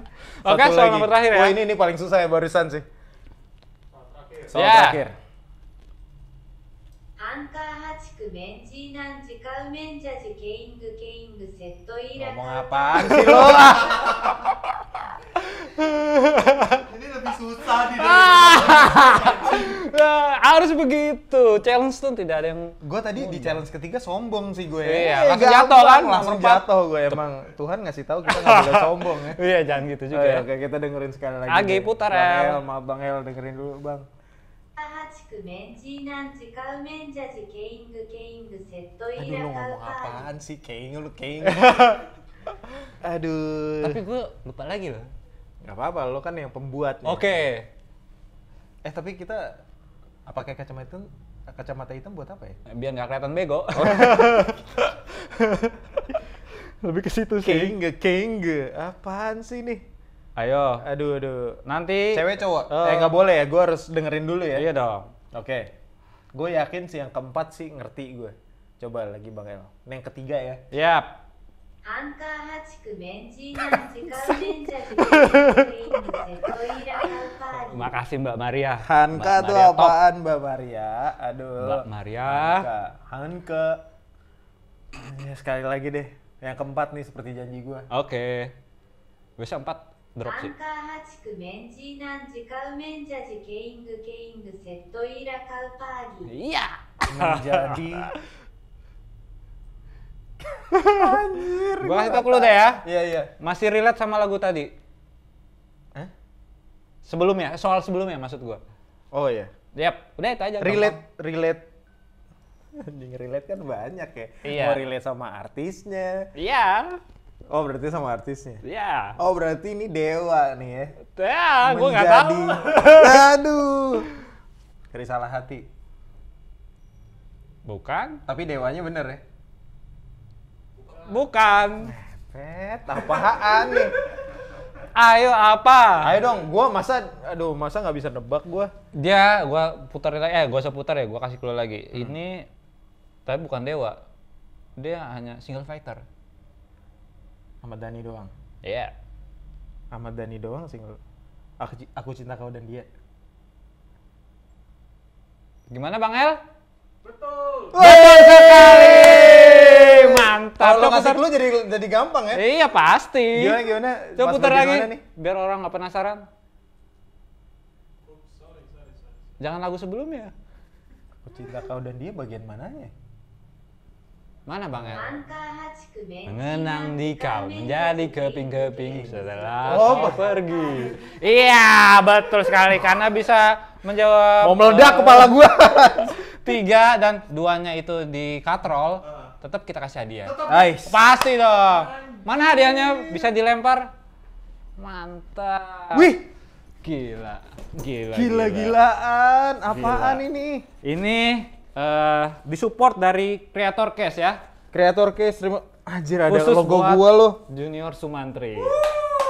Oke, soal nomor terakhir ya. Wah, ini ini paling susah ya barusan sih. Soal ya. terakhir. アンカー八区メンジーナンジカウメンジャジケイングケイングセットイラ Ngomong apaan sih lo? Ini lebih susah di ah, harus begitu. Challenge tuh tidak ada yang Gue tadi di challenge ketiga sombong sih gue. Iya, eh, langsung jatuh kan? Langsung jatuh gue emang. Tuhan ngasih tahu kita nggak boleh sombong ya. Iya, jangan gitu oh juga. Oh, ya. Oke, kita dengerin sekali lagi. Agi putar ya. El, maaf Bang El dengerin dulu, Bang apaan sih kayaknya lu kayaknya. Aduh. Tapi gue lupa lagi loh. Gak apa-apa, lo kan yang pembuatnya. Oke. Okay. Eh tapi kita pakai kacamata itu kacamata hitam buat apa ya? Biar nggak kelihatan bego. Oh. Lebih ke situ sih. Kengge, kengge. apaan sih nih? Ayo. Aduh, aduh. Nanti. Cewek cowok. Uh, eh nggak boleh ya, gue harus dengerin dulu ya. Iya dong. Oke. Okay. Gue yakin sih yang keempat sih ngerti gue. Coba lagi Bang El. yang ketiga ya. Yap. Angka Makasih Mbak Maria. Hanka Mbak tuh Maria apaan Mbak Maria? Aduh. Mbak Maria. Hanka. Hanka. Ya, sekali lagi deh. Yang keempat nih seperti janji gue. Oke. Okay. Besok empat. 드롭십. Iya. Menjadi Anjir. Gua kasih tau clue deh ya. Iya, iya. Masih relate sama lagu tadi. Eh? Sebelumnya, soal sebelumnya maksud gua. Oh iya. Yap, udah itu aja. Relate, relate. Anjing relate kan banyak ya. Iya. Mau relate sama artisnya. Iya. Oh berarti sama artisnya? Iya. Yeah. Oh berarti ini dewa nih ya? Ya, Menjadi... gue nggak tahu. Aduh. Dari salah hati. Bukan. Tapi dewanya bener ya? Bukan. Pet, apaan nih? Ayo apa? Ayo dong, gue masa aduh masa nggak bisa nebak gue. Dia gue putar lagi eh gua seputar ya, gue kasih clue lagi. Hmm. Ini tapi bukan dewa. Dia hanya single fighter. Ahmad Dhani doang. Iya. Yeah. Ahmad Dhani doang single. Aku, aku cinta kau dan dia. Gimana Bang El? Betul. Betul sekali. Mantap. Kalau ngasih lu jadi jadi gampang ya? Iya pasti. Gimana gimana? Coba putar lagi. Nih? Biar orang nggak penasaran. Oh, Jangan lagu sebelumnya. Aku cinta kau dan dia bagian mananya? Mana banget? El? Mengenang di kau menjadi keping-keping setelah oh, kau pergi. Iya, betul sekali karena bisa menjawab Mau meledak uh, kepala gua. tiga dan duanya itu di katrol, ah. tetap kita kasih hadiah. Nice. Pasti dong. Mana hadiahnya? Bisa dilempar? Mantap. Wih, Gila. Gila. Gila-gilaan. Apaan gila. ini? Ini uh, disupport dari Creator Case ya. Creator Case terima anjir ada Khusus logo gua loh. Junior Sumantri.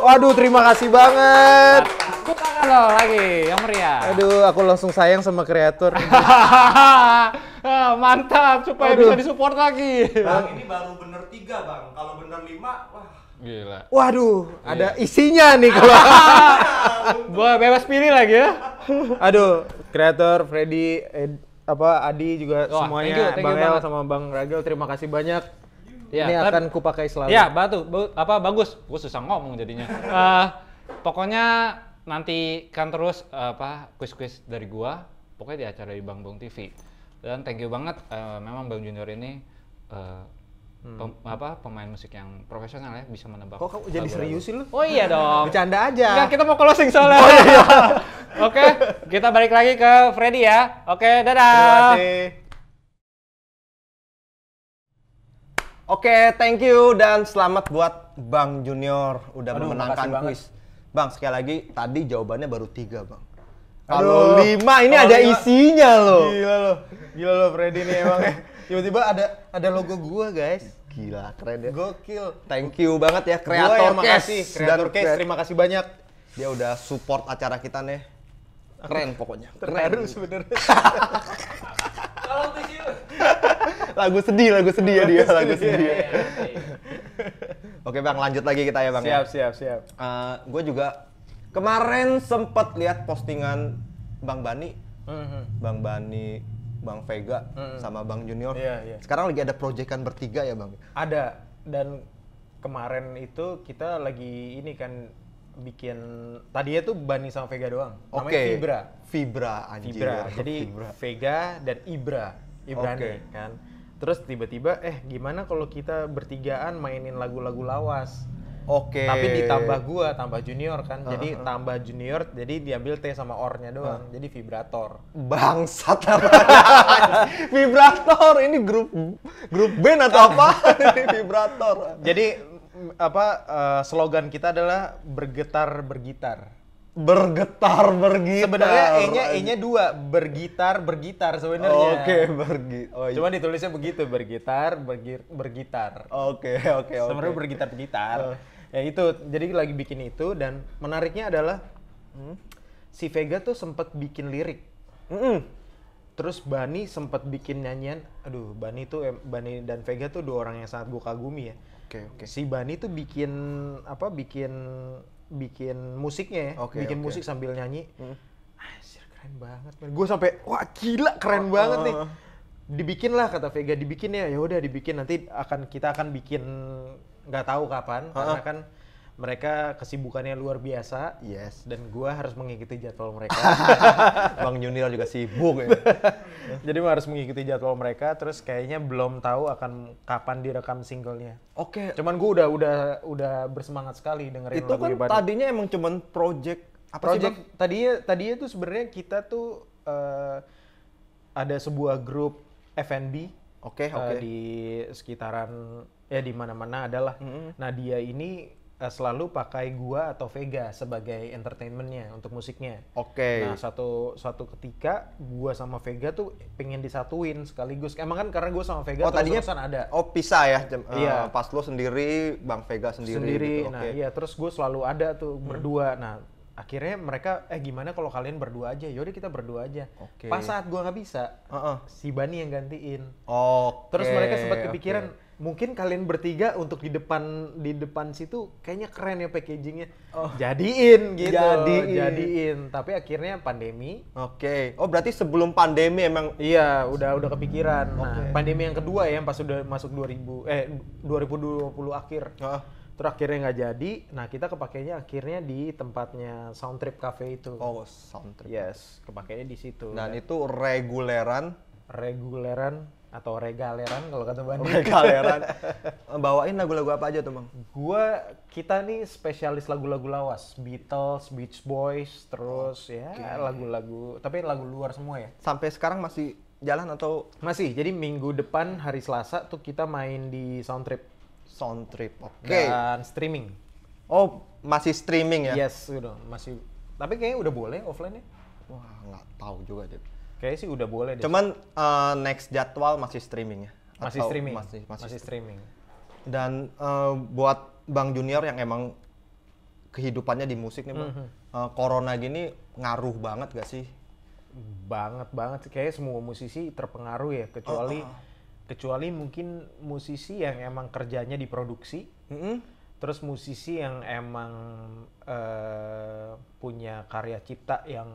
Waduh, terima kasih banget. Tepuk lo lagi, yang meriah. Aduh, aku langsung sayang sama kreator. Ah, mantap, supaya Aduh. bisa disupport lagi. Bang, ini baru bener tiga bang. Kalau bener lima, wah. Gila. Waduh, iya. ada isinya nih kalau. Gua bebas pilih lagi ya. Aduh, kreator Freddy Ed apa Adi juga oh, semuanya thank you, thank Bang sama Bang Ragel terima kasih banyak. Ya, Ini akan kupakai selalu. Ya, batu apa bagus. Gue susah ngomong jadinya. uh, pokoknya nanti kan terus uh, apa kuis-kuis dari gua pokoknya di acara di Bang Bung TV. Dan thank you banget uh, memang Bang Junior ini uh, Hmm. Pem, apa pemain musik yang profesional ya bisa menebak. Kok kamu jadi serius sih lu? Oh iya dong. Bercanda aja. Enggak, kita mau closing soalnya. Oh, iya. Oke, kita balik lagi ke Freddy ya. Oke, dadah. Oke, okay, thank you dan selamat buat Bang Junior udah Aduh, memenangkan kuis. Bang, sekali lagi tadi jawabannya baru tiga, Bang. Kalau lima ini Kalo ada lima. isinya loh. Gila loh, gila loh Freddy nih emang. Ya. tiba-tiba ada ada logo gua guys gila keren ya gokil thank you banget ya kreator ya, makasih kreator case terima kasih banyak dia udah support acara kita nih keren pokoknya keren sebenarnya lagu sedih lagu sedih ya dia lagu sedih oke bang lanjut lagi kita ya bang siap ya. siap siap uh, eh, gue juga kemarin sempat lihat postingan bang Bani mm -hmm. bang Bani Bang Vega hmm sama Bang Junior. Yeah, yeah. Sekarang lagi ada proyekan bertiga ya Bang? Ada dan kemarin itu kita lagi ini kan bikin tadinya tuh Bani sama Vega doang. Oke. Okay. Fibra. Fibra anjir. Fibra. Jadi Fibra. Vega dan Ibra. Ibrani okay. kan. Terus tiba-tiba eh gimana kalau kita bertigaan mainin lagu-lagu lawas? Oke. Okay. Tapi ditambah gua, tambah junior kan. Jadi uh -huh. tambah junior, jadi diambil T sama ornya doang. Uh. Jadi vibrator. Bangsat apa? vibrator. Ini grup grup band atau apa? vibrator. Jadi apa uh, slogan kita adalah bergetar bergitar bergetar bergitar sebenarnya e-nya e-nya dua bergitar bergitar sebenarnya oke okay, bergi oh, iya. cuman ditulisnya begitu bergitar bergir bergitar oke okay, oke okay, oke sebenarnya bergitar bergitar uh ya itu jadi lagi bikin itu dan menariknya adalah hmm, si Vega tuh sempat bikin lirik mm -mm. terus Bani sempat bikin nyanyian aduh Bani tuh Bani dan Vega tuh dua orang yang sangat gue kagumi ya okay, okay. si Bani tuh bikin apa bikin bikin musiknya ya okay, bikin okay. musik sambil nyanyi mm. Anjir, keren banget gue sampai wah gila keren oh, banget uh. nih oh. dibikin lah kata Vega dibikin ya ya udah dibikin nanti akan kita akan bikin nggak tahu kapan -huh. karena kan mereka kesibukannya luar biasa. Yes. Dan gua harus mengikuti jadwal mereka. Bang Junior juga sibuk ya. Jadi gua harus mengikuti jadwal mereka terus kayaknya belum tahu akan kapan direkam singlenya. Oke. Okay. Cuman gua udah udah udah bersemangat sekali dengerin Itu lagu kan tadinya emang cuman project apa project sih, tadinya tadinya tuh sebenarnya kita tuh uh, ada sebuah grup F&B. Oke, okay, eh, oke. Okay. di sekitaran ya di mana-mana adalah. Mm-hmm. Nah dia ini uh, selalu pakai gua atau Vega sebagai entertainmentnya untuk musiknya. Oke. Okay. Nah satu satu ketika gua sama Vega tuh pengen disatuin sekaligus. Emang kan karena gua sama Vega oh, tadinya ada. Oh pisah ya? Jam, eh, iya. Uh, pas lo sendiri, Bang Vega sendiri. Sendiri. Gitu. Nah okay. iya terus gua selalu ada tuh hmm. berdua. Nah akhirnya mereka eh gimana kalau kalian berdua aja yaudah kita berdua aja okay. pas saat gua nggak bisa uh -uh. si Bani yang gantiin oh okay. terus mereka sempat kepikiran okay. mungkin kalian bertiga untuk di depan di depan situ kayaknya keren ya packagingnya oh. jadiin gitu jadiin. jadiin tapi akhirnya pandemi oke okay. oh berarti sebelum pandemi emang iya udah udah kepikiran hmm. nah pandemi yang kedua ya pas udah masuk 2000 eh 2020 akhir uh terus akhirnya nggak jadi nah kita kepakainya akhirnya di tempatnya Sound Trip Cafe itu oh Sound Trip yes kepakainya di situ dan, itu reguleran reguleran atau regaleran kalau kata Bang regaleran eh, bawain lagu-lagu apa aja tuh Bang gua kita nih spesialis lagu-lagu lawas Beatles Beach Boys terus okay. ya lagu-lagu tapi lagu luar semua ya sampai sekarang masih jalan atau masih jadi minggu depan hari Selasa tuh kita main di Sound Trip Soundtrip. Oke. Okay. Dan streaming. Oh, masih streaming ya? Yes, udah masih. Tapi kayaknya udah boleh offline ya? Wah, nggak tahu juga deh. Kayaknya sih udah boleh deh. Cuman uh, next jadwal masih streaming ya? Masih Atau streaming. Masih, masih, masih streaming. Dan uh, buat Bang Junior yang emang kehidupannya di musik nih, Bang. Mm -hmm. uh, corona gini ngaruh banget gak sih? Banget banget. Kayaknya semua musisi terpengaruh ya, kecuali uh, uh kecuali mungkin musisi yang emang kerjanya di produksi mm -hmm. terus musisi yang emang uh, punya karya cipta yang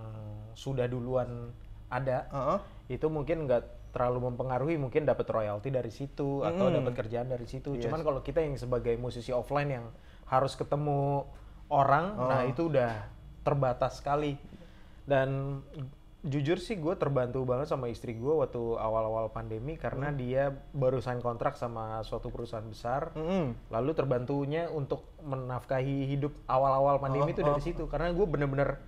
sudah duluan ada uh -huh. itu mungkin nggak terlalu mempengaruhi mungkin dapat royalti dari situ mm -hmm. atau dapat kerjaan dari situ yes. cuman kalau kita yang sebagai musisi offline yang harus ketemu orang oh. nah itu udah terbatas sekali dan jujur sih gue terbantu banget sama istri gue waktu awal-awal pandemi karena hmm. dia baru sign kontrak sama suatu perusahaan besar hmm. lalu terbantunya untuk menafkahi hidup awal-awal pandemi oh, itu oh, oh. dari situ karena gue bener-bener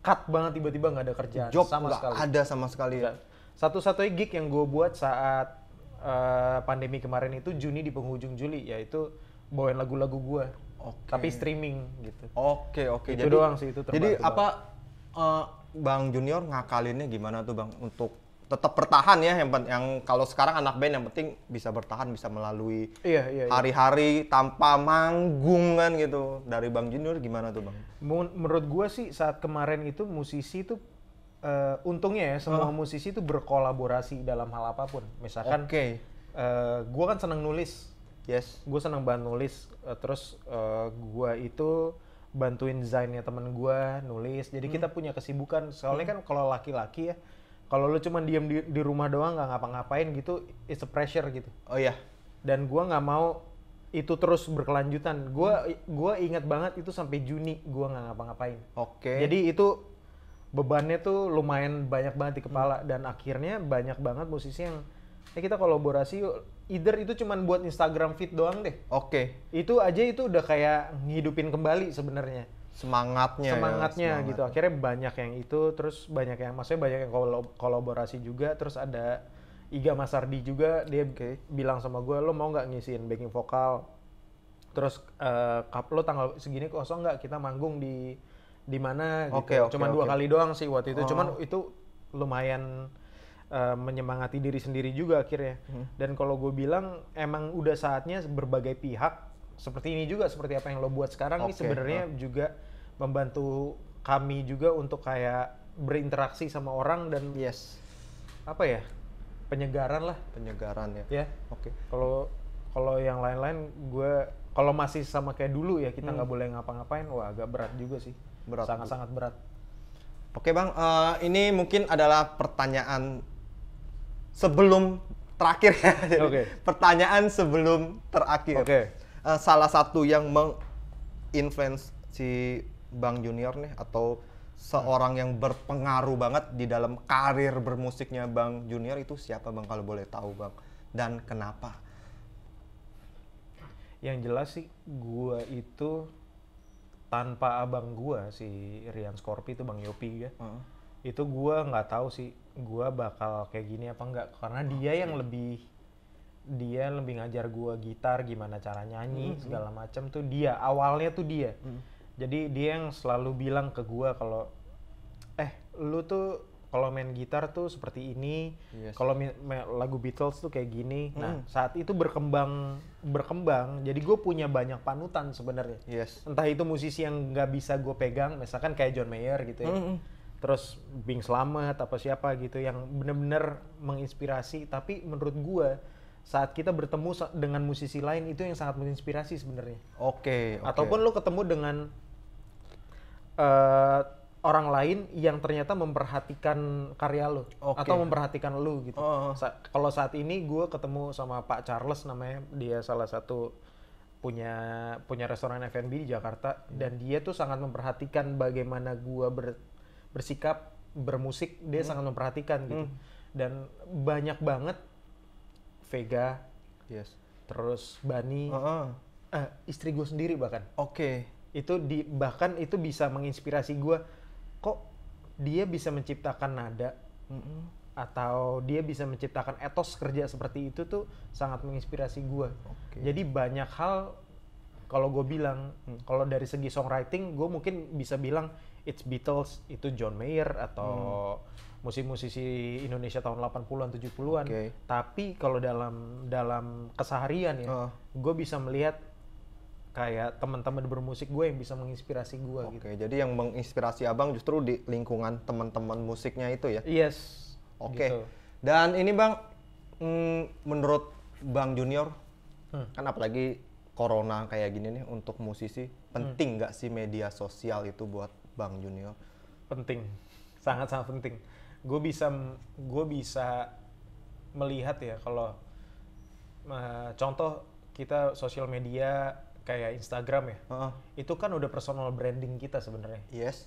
cut banget tiba-tiba nggak -tiba ada kerjaan Job sama gak sekali ada sama sekali ya satu-satunya gig yang gue buat saat uh, pandemi kemarin itu Juni di penghujung Juli yaitu bawain lagu-lagu gue okay. tapi streaming gitu oke okay, oke okay. itu jadi, doang sih itu terbantu jadi apa uh, Bang Junior ngakalinnya gimana tuh Bang untuk tetap bertahan ya yang yang kalau sekarang anak band yang penting bisa bertahan bisa melalui iya, iya, iya. hari-hari iya. tanpa manggungan gitu dari Bang Junior gimana tuh Bang? Menurut gua sih saat kemarin itu musisi itu uh, eh, untungnya ya semua oh. musisi itu berkolaborasi dalam hal apapun. Misalkan okay. uh, eh, gua kan seneng nulis. Yes. Gue seneng banget nulis uh, terus uh, gua itu bantuin desainnya temen gue nulis jadi hmm. kita punya kesibukan soalnya hmm. kan kalau laki-laki ya kalau lu cuma diem di, di rumah doang nggak ngapa-ngapain gitu it's a pressure gitu oh ya dan gue nggak mau itu terus berkelanjutan gue hmm. gue ingat banget itu sampai Juni gue nggak ngapa-ngapain oke okay. jadi itu bebannya tuh lumayan banyak banget di kepala hmm. dan akhirnya banyak banget musisi yang ya kita kolaborasi yuk. Either itu cuman buat Instagram feed doang deh. Oke. Okay. Itu aja itu udah kayak ngidupin kembali sebenarnya. Semangatnya. Ya, Semangatnya ya, semangat. gitu. Akhirnya banyak yang itu, terus banyak yang maksudnya banyak yang kolaborasi juga, terus ada Iga Masardi juga dia okay. bilang sama gue lo mau nggak ngisiin backing vokal terus uh, lo tanggal segini kosong nggak kita manggung di di mana okay, gitu okay, cuman okay. dua kali doang sih waktu itu oh. cuman itu lumayan Eh, menyemangati diri sendiri juga akhirnya. Hmm. Dan kalau gue bilang emang udah saatnya berbagai pihak seperti ini juga seperti apa yang lo buat sekarang okay. ini sebenarnya oh. juga membantu kami juga untuk kayak berinteraksi sama orang dan yes apa ya penyegaran lah penyegaran ya ya oke kalau kalau yang lain-lain gue kalau masih sama kayak dulu ya kita hmm. nggak hmm. boleh ngapa-ngapain wah agak berat juga sih berat sangat-sangat berat oke bang uh, ini mungkin adalah pertanyaan sebelum terakhir ya. Jadi okay. pertanyaan sebelum terakhir. Okay. Uh, eh, salah satu yang menginfluence si Bang Junior nih atau seorang yang berpengaruh banget di dalam karir bermusiknya Bang Junior itu siapa Bang kalau boleh tahu Bang dan kenapa? Yang jelas sih gua itu tanpa abang gua si Rian Scorpi itu Bang Yopi ya. Uh -huh. Itu gua nggak tahu sih gue bakal kayak gini apa enggak karena dia yang lebih dia lebih ngajar gue gitar gimana cara nyanyi mm -hmm. segala macam tuh dia awalnya tuh dia mm. jadi dia yang selalu bilang ke gue kalau eh lu tuh kalau main gitar tuh seperti ini yes. Iya kalau lagu Beatles tuh kayak gini mm. nah hmm. saat itu berkembang berkembang jadi gue punya banyak panutan sebenarnya yes. entah itu musisi yang nggak bisa gue pegang misalkan kayak John Mayer gitu ya mm -hmm, hmm terus Bing Slamet apa siapa gitu yang benar-benar menginspirasi tapi menurut gue saat kita bertemu dengan musisi lain itu yang sangat menginspirasi sebenarnya. Oke. Okay, okay. Ataupun lo ketemu dengan uh, orang lain yang ternyata memperhatikan karya lo okay. atau memperhatikan lo gitu. Oh, oh. Sa kalau saat ini gue ketemu sama Pak Charles namanya dia salah satu punya punya restoran F&B di Jakarta hmm. dan dia tuh sangat memperhatikan bagaimana gue ber bersikap bermusik dia hmm. sangat memperhatikan gitu hmm. dan banyak banget Vega yes terus Bani uh -uh. Uh, istri gue sendiri bahkan oke okay. itu di bahkan itu bisa menginspirasi gue kok dia bisa menciptakan nada mm atau dia bisa menciptakan etos kerja seperti itu tuh sangat menginspirasi gue okay. jadi banyak hal kalau gue bilang hmm. kalau dari segi songwriting gue mungkin bisa bilang It's Beatles itu John Mayer atau hmm. musisi-musisi Indonesia tahun 80-an 70-an. Okay. Tapi kalau dalam dalam keseharian ya, oh. gue bisa melihat kayak teman-teman bermusik gue yang bisa menginspirasi gue okay, gitu. jadi yang menginspirasi abang justru di lingkungan teman-teman musiknya itu ya? Yes. Oke. Okay. Gitu. Dan ini bang, mm, menurut bang Junior, hmm. kan apalagi corona kayak gini nih untuk musisi hmm. penting nggak hmm. sih media sosial itu buat Bang Junior? Penting, sangat-sangat penting. Gue bisa gue bisa melihat ya kalau uh, contoh kita sosial media kayak Instagram ya, uh -uh. itu kan udah personal branding kita sebenarnya. Yes.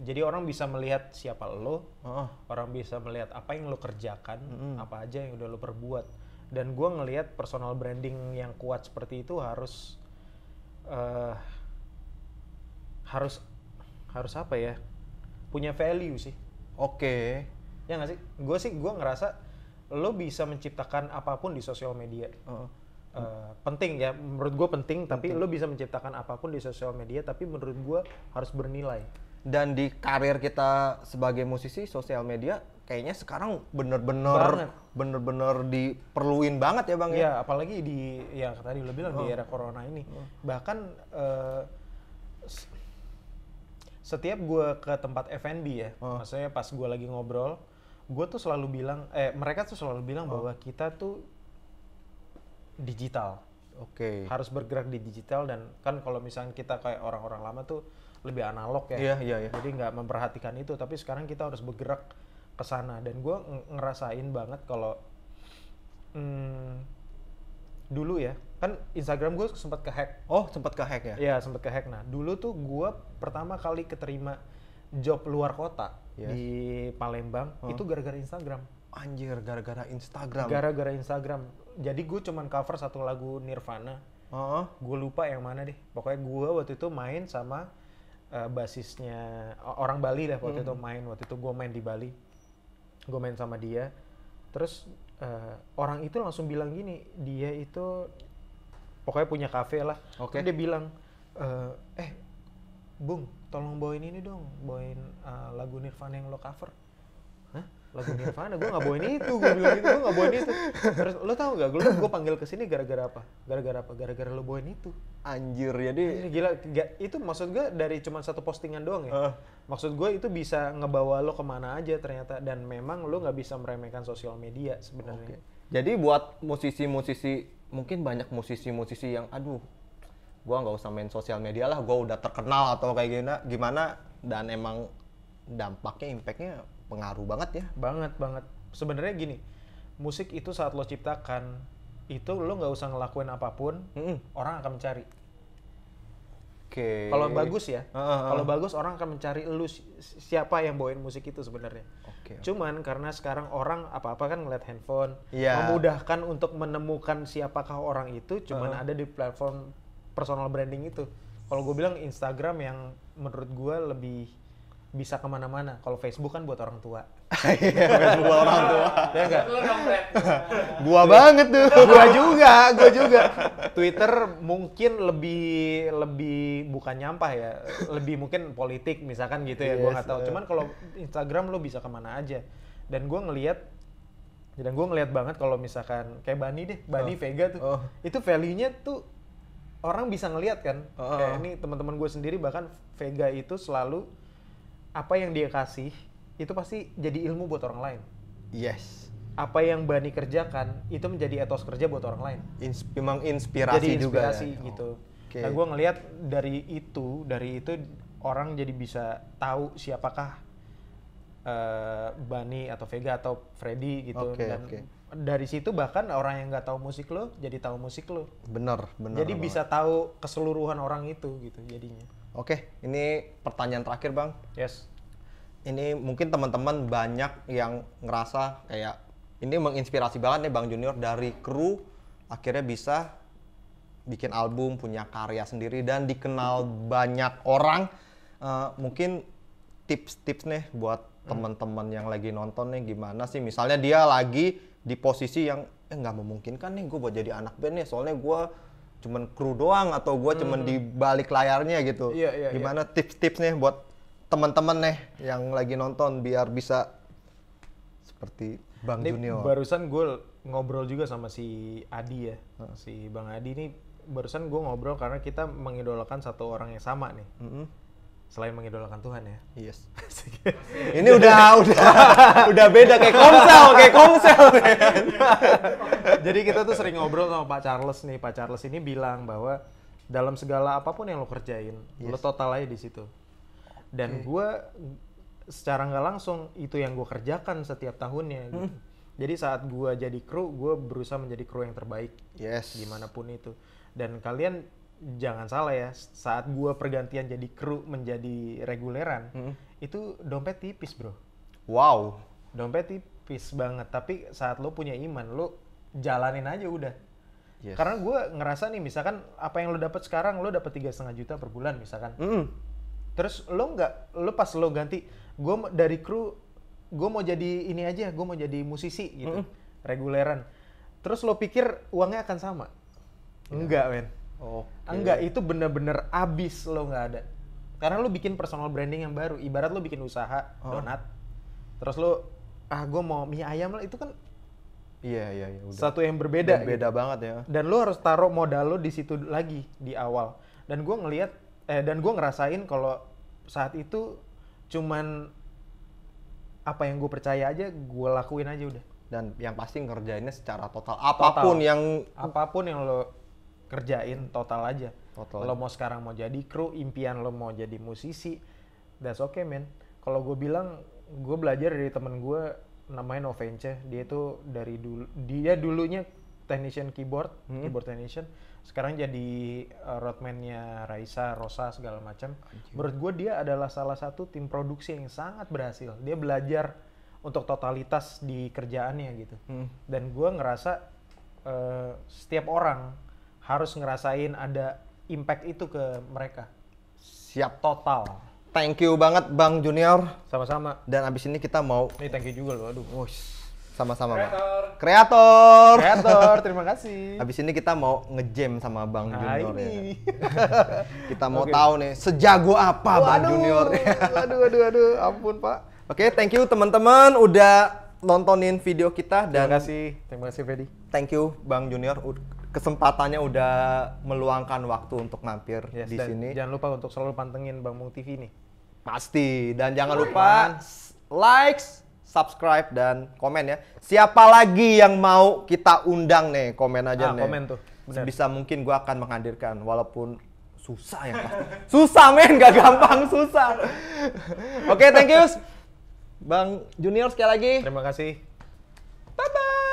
Jadi orang bisa melihat siapa lo, uh orang bisa melihat apa yang lo kerjakan, mm -hmm. apa aja yang udah lo perbuat. Dan gue ngelihat personal branding yang kuat seperti itu harus uh, harus harus apa ya punya value sih oke okay. ya nggak sih gue sih gue ngerasa lo bisa menciptakan apapun di sosial media uh -uh. Uh, penting ya menurut gue penting, penting tapi lo bisa menciptakan apapun di sosial media tapi menurut gue harus bernilai dan di karir kita sebagai musisi sosial media kayaknya sekarang bener-bener bener-bener diperluin banget ya bang ya, ya apalagi di ya tadi lo bilang oh. di era corona ini oh. bahkan uh, setiap gue ke tempat F&B ya, oh. maksudnya pas gue lagi ngobrol, gue tuh selalu bilang, eh mereka tuh selalu bilang oh. bahwa kita tuh digital. Oke. Okay. Harus bergerak di digital dan kan kalau misalnya kita kayak orang-orang lama tuh lebih analog ya. Iya, iya, yeah. Jadi nggak memperhatikan itu, tapi sekarang kita harus bergerak ke sana dan gue ngerasain banget kalau hmm, dulu ya kan Instagram gue sempat kehack. Oh, sempat kehack ya? Iya, sempat kehack. Nah, dulu tuh gue pertama kali keterima job luar kota yes. di Palembang huh? itu gara-gara Instagram. Anjir, gara-gara Instagram. Gara-gara Instagram. Jadi gue cuman cover satu lagu Nirvana. Oh. -huh. Gue lupa yang mana deh. Pokoknya gue waktu itu main sama uh, basisnya orang Bali lah waktu hmm. itu main. Waktu itu gue main di Bali. Gue main sama dia. Terus uh, orang itu langsung bilang gini, dia itu pokoknya punya kafe lah okay. dia bilang e, eh bung tolong bawain ini dong bawain uh, lagu Nirvana yang lo cover lagu Nirvana gue nggak bawain itu gue bilang gitu gue nggak bawain itu terus lo tau gak gue panggil ke sini gara-gara apa gara-gara apa gara-gara lo bawain itu anjir jadi anjir, gila gak, itu maksud gue dari cuma satu postingan doang ya uh. maksud gue itu bisa ngebawa lo kemana aja ternyata dan memang lo nggak bisa meremehkan sosial media sebenarnya okay. jadi buat musisi-musisi mungkin banyak musisi-musisi yang aduh gue nggak usah main sosial media lah gue udah terkenal atau kayak gimana gimana dan emang dampaknya impactnya pengaruh banget ya banget banget sebenarnya gini musik itu saat lo ciptakan itu lo nggak usah ngelakuin apapun mm -hmm. orang akan mencari oke okay. kalau bagus ya uh, huh kalau bagus orang akan mencari lu siapa yang bawain musik itu sebenarnya Okay. Cuman karena sekarang orang apa-apa kan ngeliat handphone, yeah. memudahkan untuk menemukan siapakah orang itu cuman uh ada di platform personal branding itu. Kalau gue bilang Instagram yang menurut gue lebih bisa kemana-mana. Kalau Facebook kan buat orang tua. Iya, orang tua. Ya enggak? banget tuh. gua juga, gua juga. Twitter mungkin lebih lebih bukan nyampah ya, lebih mungkin politik misalkan gitu ya, yes, gua nggak tahu. Eh. Cuman kalau Instagram lo bisa kemana aja. Dan gua ngelihat dan gue ngelihat banget kalau misalkan kayak Bani deh, Bani oh. Vega tuh, oh. itu value-nya tuh orang bisa ngelihat kan. Oh. Kayak ini teman-teman gue sendiri bahkan Vega itu selalu apa yang dia kasih itu pasti jadi ilmu buat orang lain. Yes. Apa yang Bani kerjakan itu menjadi etos kerja buat orang lain. Insp memang inspirasi, jadi inspirasi juga ya. gitu. Oh, okay. Nah, gue ngelihat dari itu, dari itu orang jadi bisa tahu siapakah uh, Bani atau Vega atau Freddy gitu okay, okay. dari situ bahkan orang yang nggak tahu musik lo jadi tahu musik lo bener bener jadi banget. bisa tahu keseluruhan orang itu gitu jadinya oke ini pertanyaan terakhir bang yes ini mungkin teman-teman banyak yang ngerasa kayak ini menginspirasi banget nih Bang Junior dari kru akhirnya bisa bikin album, punya karya sendiri dan dikenal banyak orang. Uh, mungkin tips-tips nih buat hmm. teman-teman yang lagi nonton nih gimana sih? Misalnya dia lagi di posisi yang eh nggak memungkinkan nih gue buat jadi anak band nih soalnya gue cuman kru doang atau gue cuman hmm. di balik layarnya gitu. yeah, yeah, iya. gimana yeah. tips nih buat teman-teman nih yang lagi nonton biar bisa seperti Bang ini Junior. Barusan gue ngobrol juga sama si Adi ya, hmm. si Bang Adi ini barusan gue ngobrol karena kita mengidolakan satu orang yang sama nih. Mm -hmm. Selain mengidolakan Tuhan ya. Yes. ini udah udah udah beda kayak komsel, kayak komsel. Jadi kita tuh sering ngobrol sama Pak Charles nih. Pak Charles ini bilang bahwa dalam segala apapun yang lo kerjain, yes. lo total aja di situ dan okay. gue secara nggak langsung itu yang gue kerjakan setiap tahunnya hmm. gitu. Hmm. Jadi saat gue jadi kru, gue berusaha menjadi kru yang terbaik. Yes. Gimana pun itu. Dan kalian jangan salah ya, saat gue pergantian jadi kru menjadi reguleran, hmm. itu dompet tipis bro. Wow. Dompet tipis banget. Tapi saat lo punya iman, lo jalanin aja udah. Yes. Karena gue ngerasa nih, misalkan apa yang lo dapat sekarang, lo dapat tiga setengah juta per bulan misalkan. Mm Terus lo nggak, lo pas lo ganti, gue dari kru, gue mau jadi ini aja, gue mau jadi musisi gitu, mm -hmm. reguleran. Terus lo pikir uangnya akan sama? Yeah. Enggak, men. Oh. Okay. Enggak, itu bener-bener abis lo nggak ada. Karena lo bikin personal branding yang baru. Ibarat lo bikin usaha oh. donat, terus lo ah gue mau mie ayam lah itu kan Iya iya iya. Satu yang berbeda. Gitu. beda gitu. banget ya. Dan lo harus taruh modal lo di situ lagi di awal. Dan gue ngelihat eh dan gue ngerasain kalau saat itu cuman apa yang gue percaya aja gue lakuin aja udah dan yang pasti ngerjainnya secara total apapun total. yang apapun yang lo kerjain total aja total lo mau sekarang mau jadi kru impian lo mau jadi musisi that's okay man kalau gue bilang gue belajar dari temen gue namanya Novence dia itu dari dulu dia dulunya technician keyboard hmm. keyboard technician sekarang jadi uh, roadman-nya Raisa, Rosa segala macam. Menurut gue dia adalah salah satu tim produksi yang sangat berhasil. Dia belajar untuk totalitas di kerjaannya gitu. Hmm. Dan gue ngerasa uh, setiap orang harus ngerasain ada impact itu ke mereka. Siap total. Thank you banget Bang Junior. Sama-sama. Dan abis ini kita mau. Ini thank you juga loh, aduh. Wush. Sama-sama, Pak. Kreator. Kreator, terima kasih. Habis ini kita mau ngejam sama Bang nah, Junior ini. ya. kita mau okay. tahu nih sejago apa waduh, Bang Junior. Ya? aduh aduh aduh ampun, Pak. Oke, okay, thank you teman-teman udah nontonin video kita dan terima kasih terima kasih Freddy thank you Bang Junior kesempatannya udah meluangkan waktu untuk mampir yes, di sini jangan lupa untuk selalu pantengin Bang Mung TV nih pasti dan jangan lupa likes subscribe dan komen ya. Siapa lagi yang mau kita undang nih? Komen aja ah, nih. Komen tuh. Bener. Bisa mungkin gue akan menghadirkan walaupun susah ya. susah men, gak gampang susah. Oke, okay, thank you. Bang Junior sekali lagi. Terima kasih. Bye bye.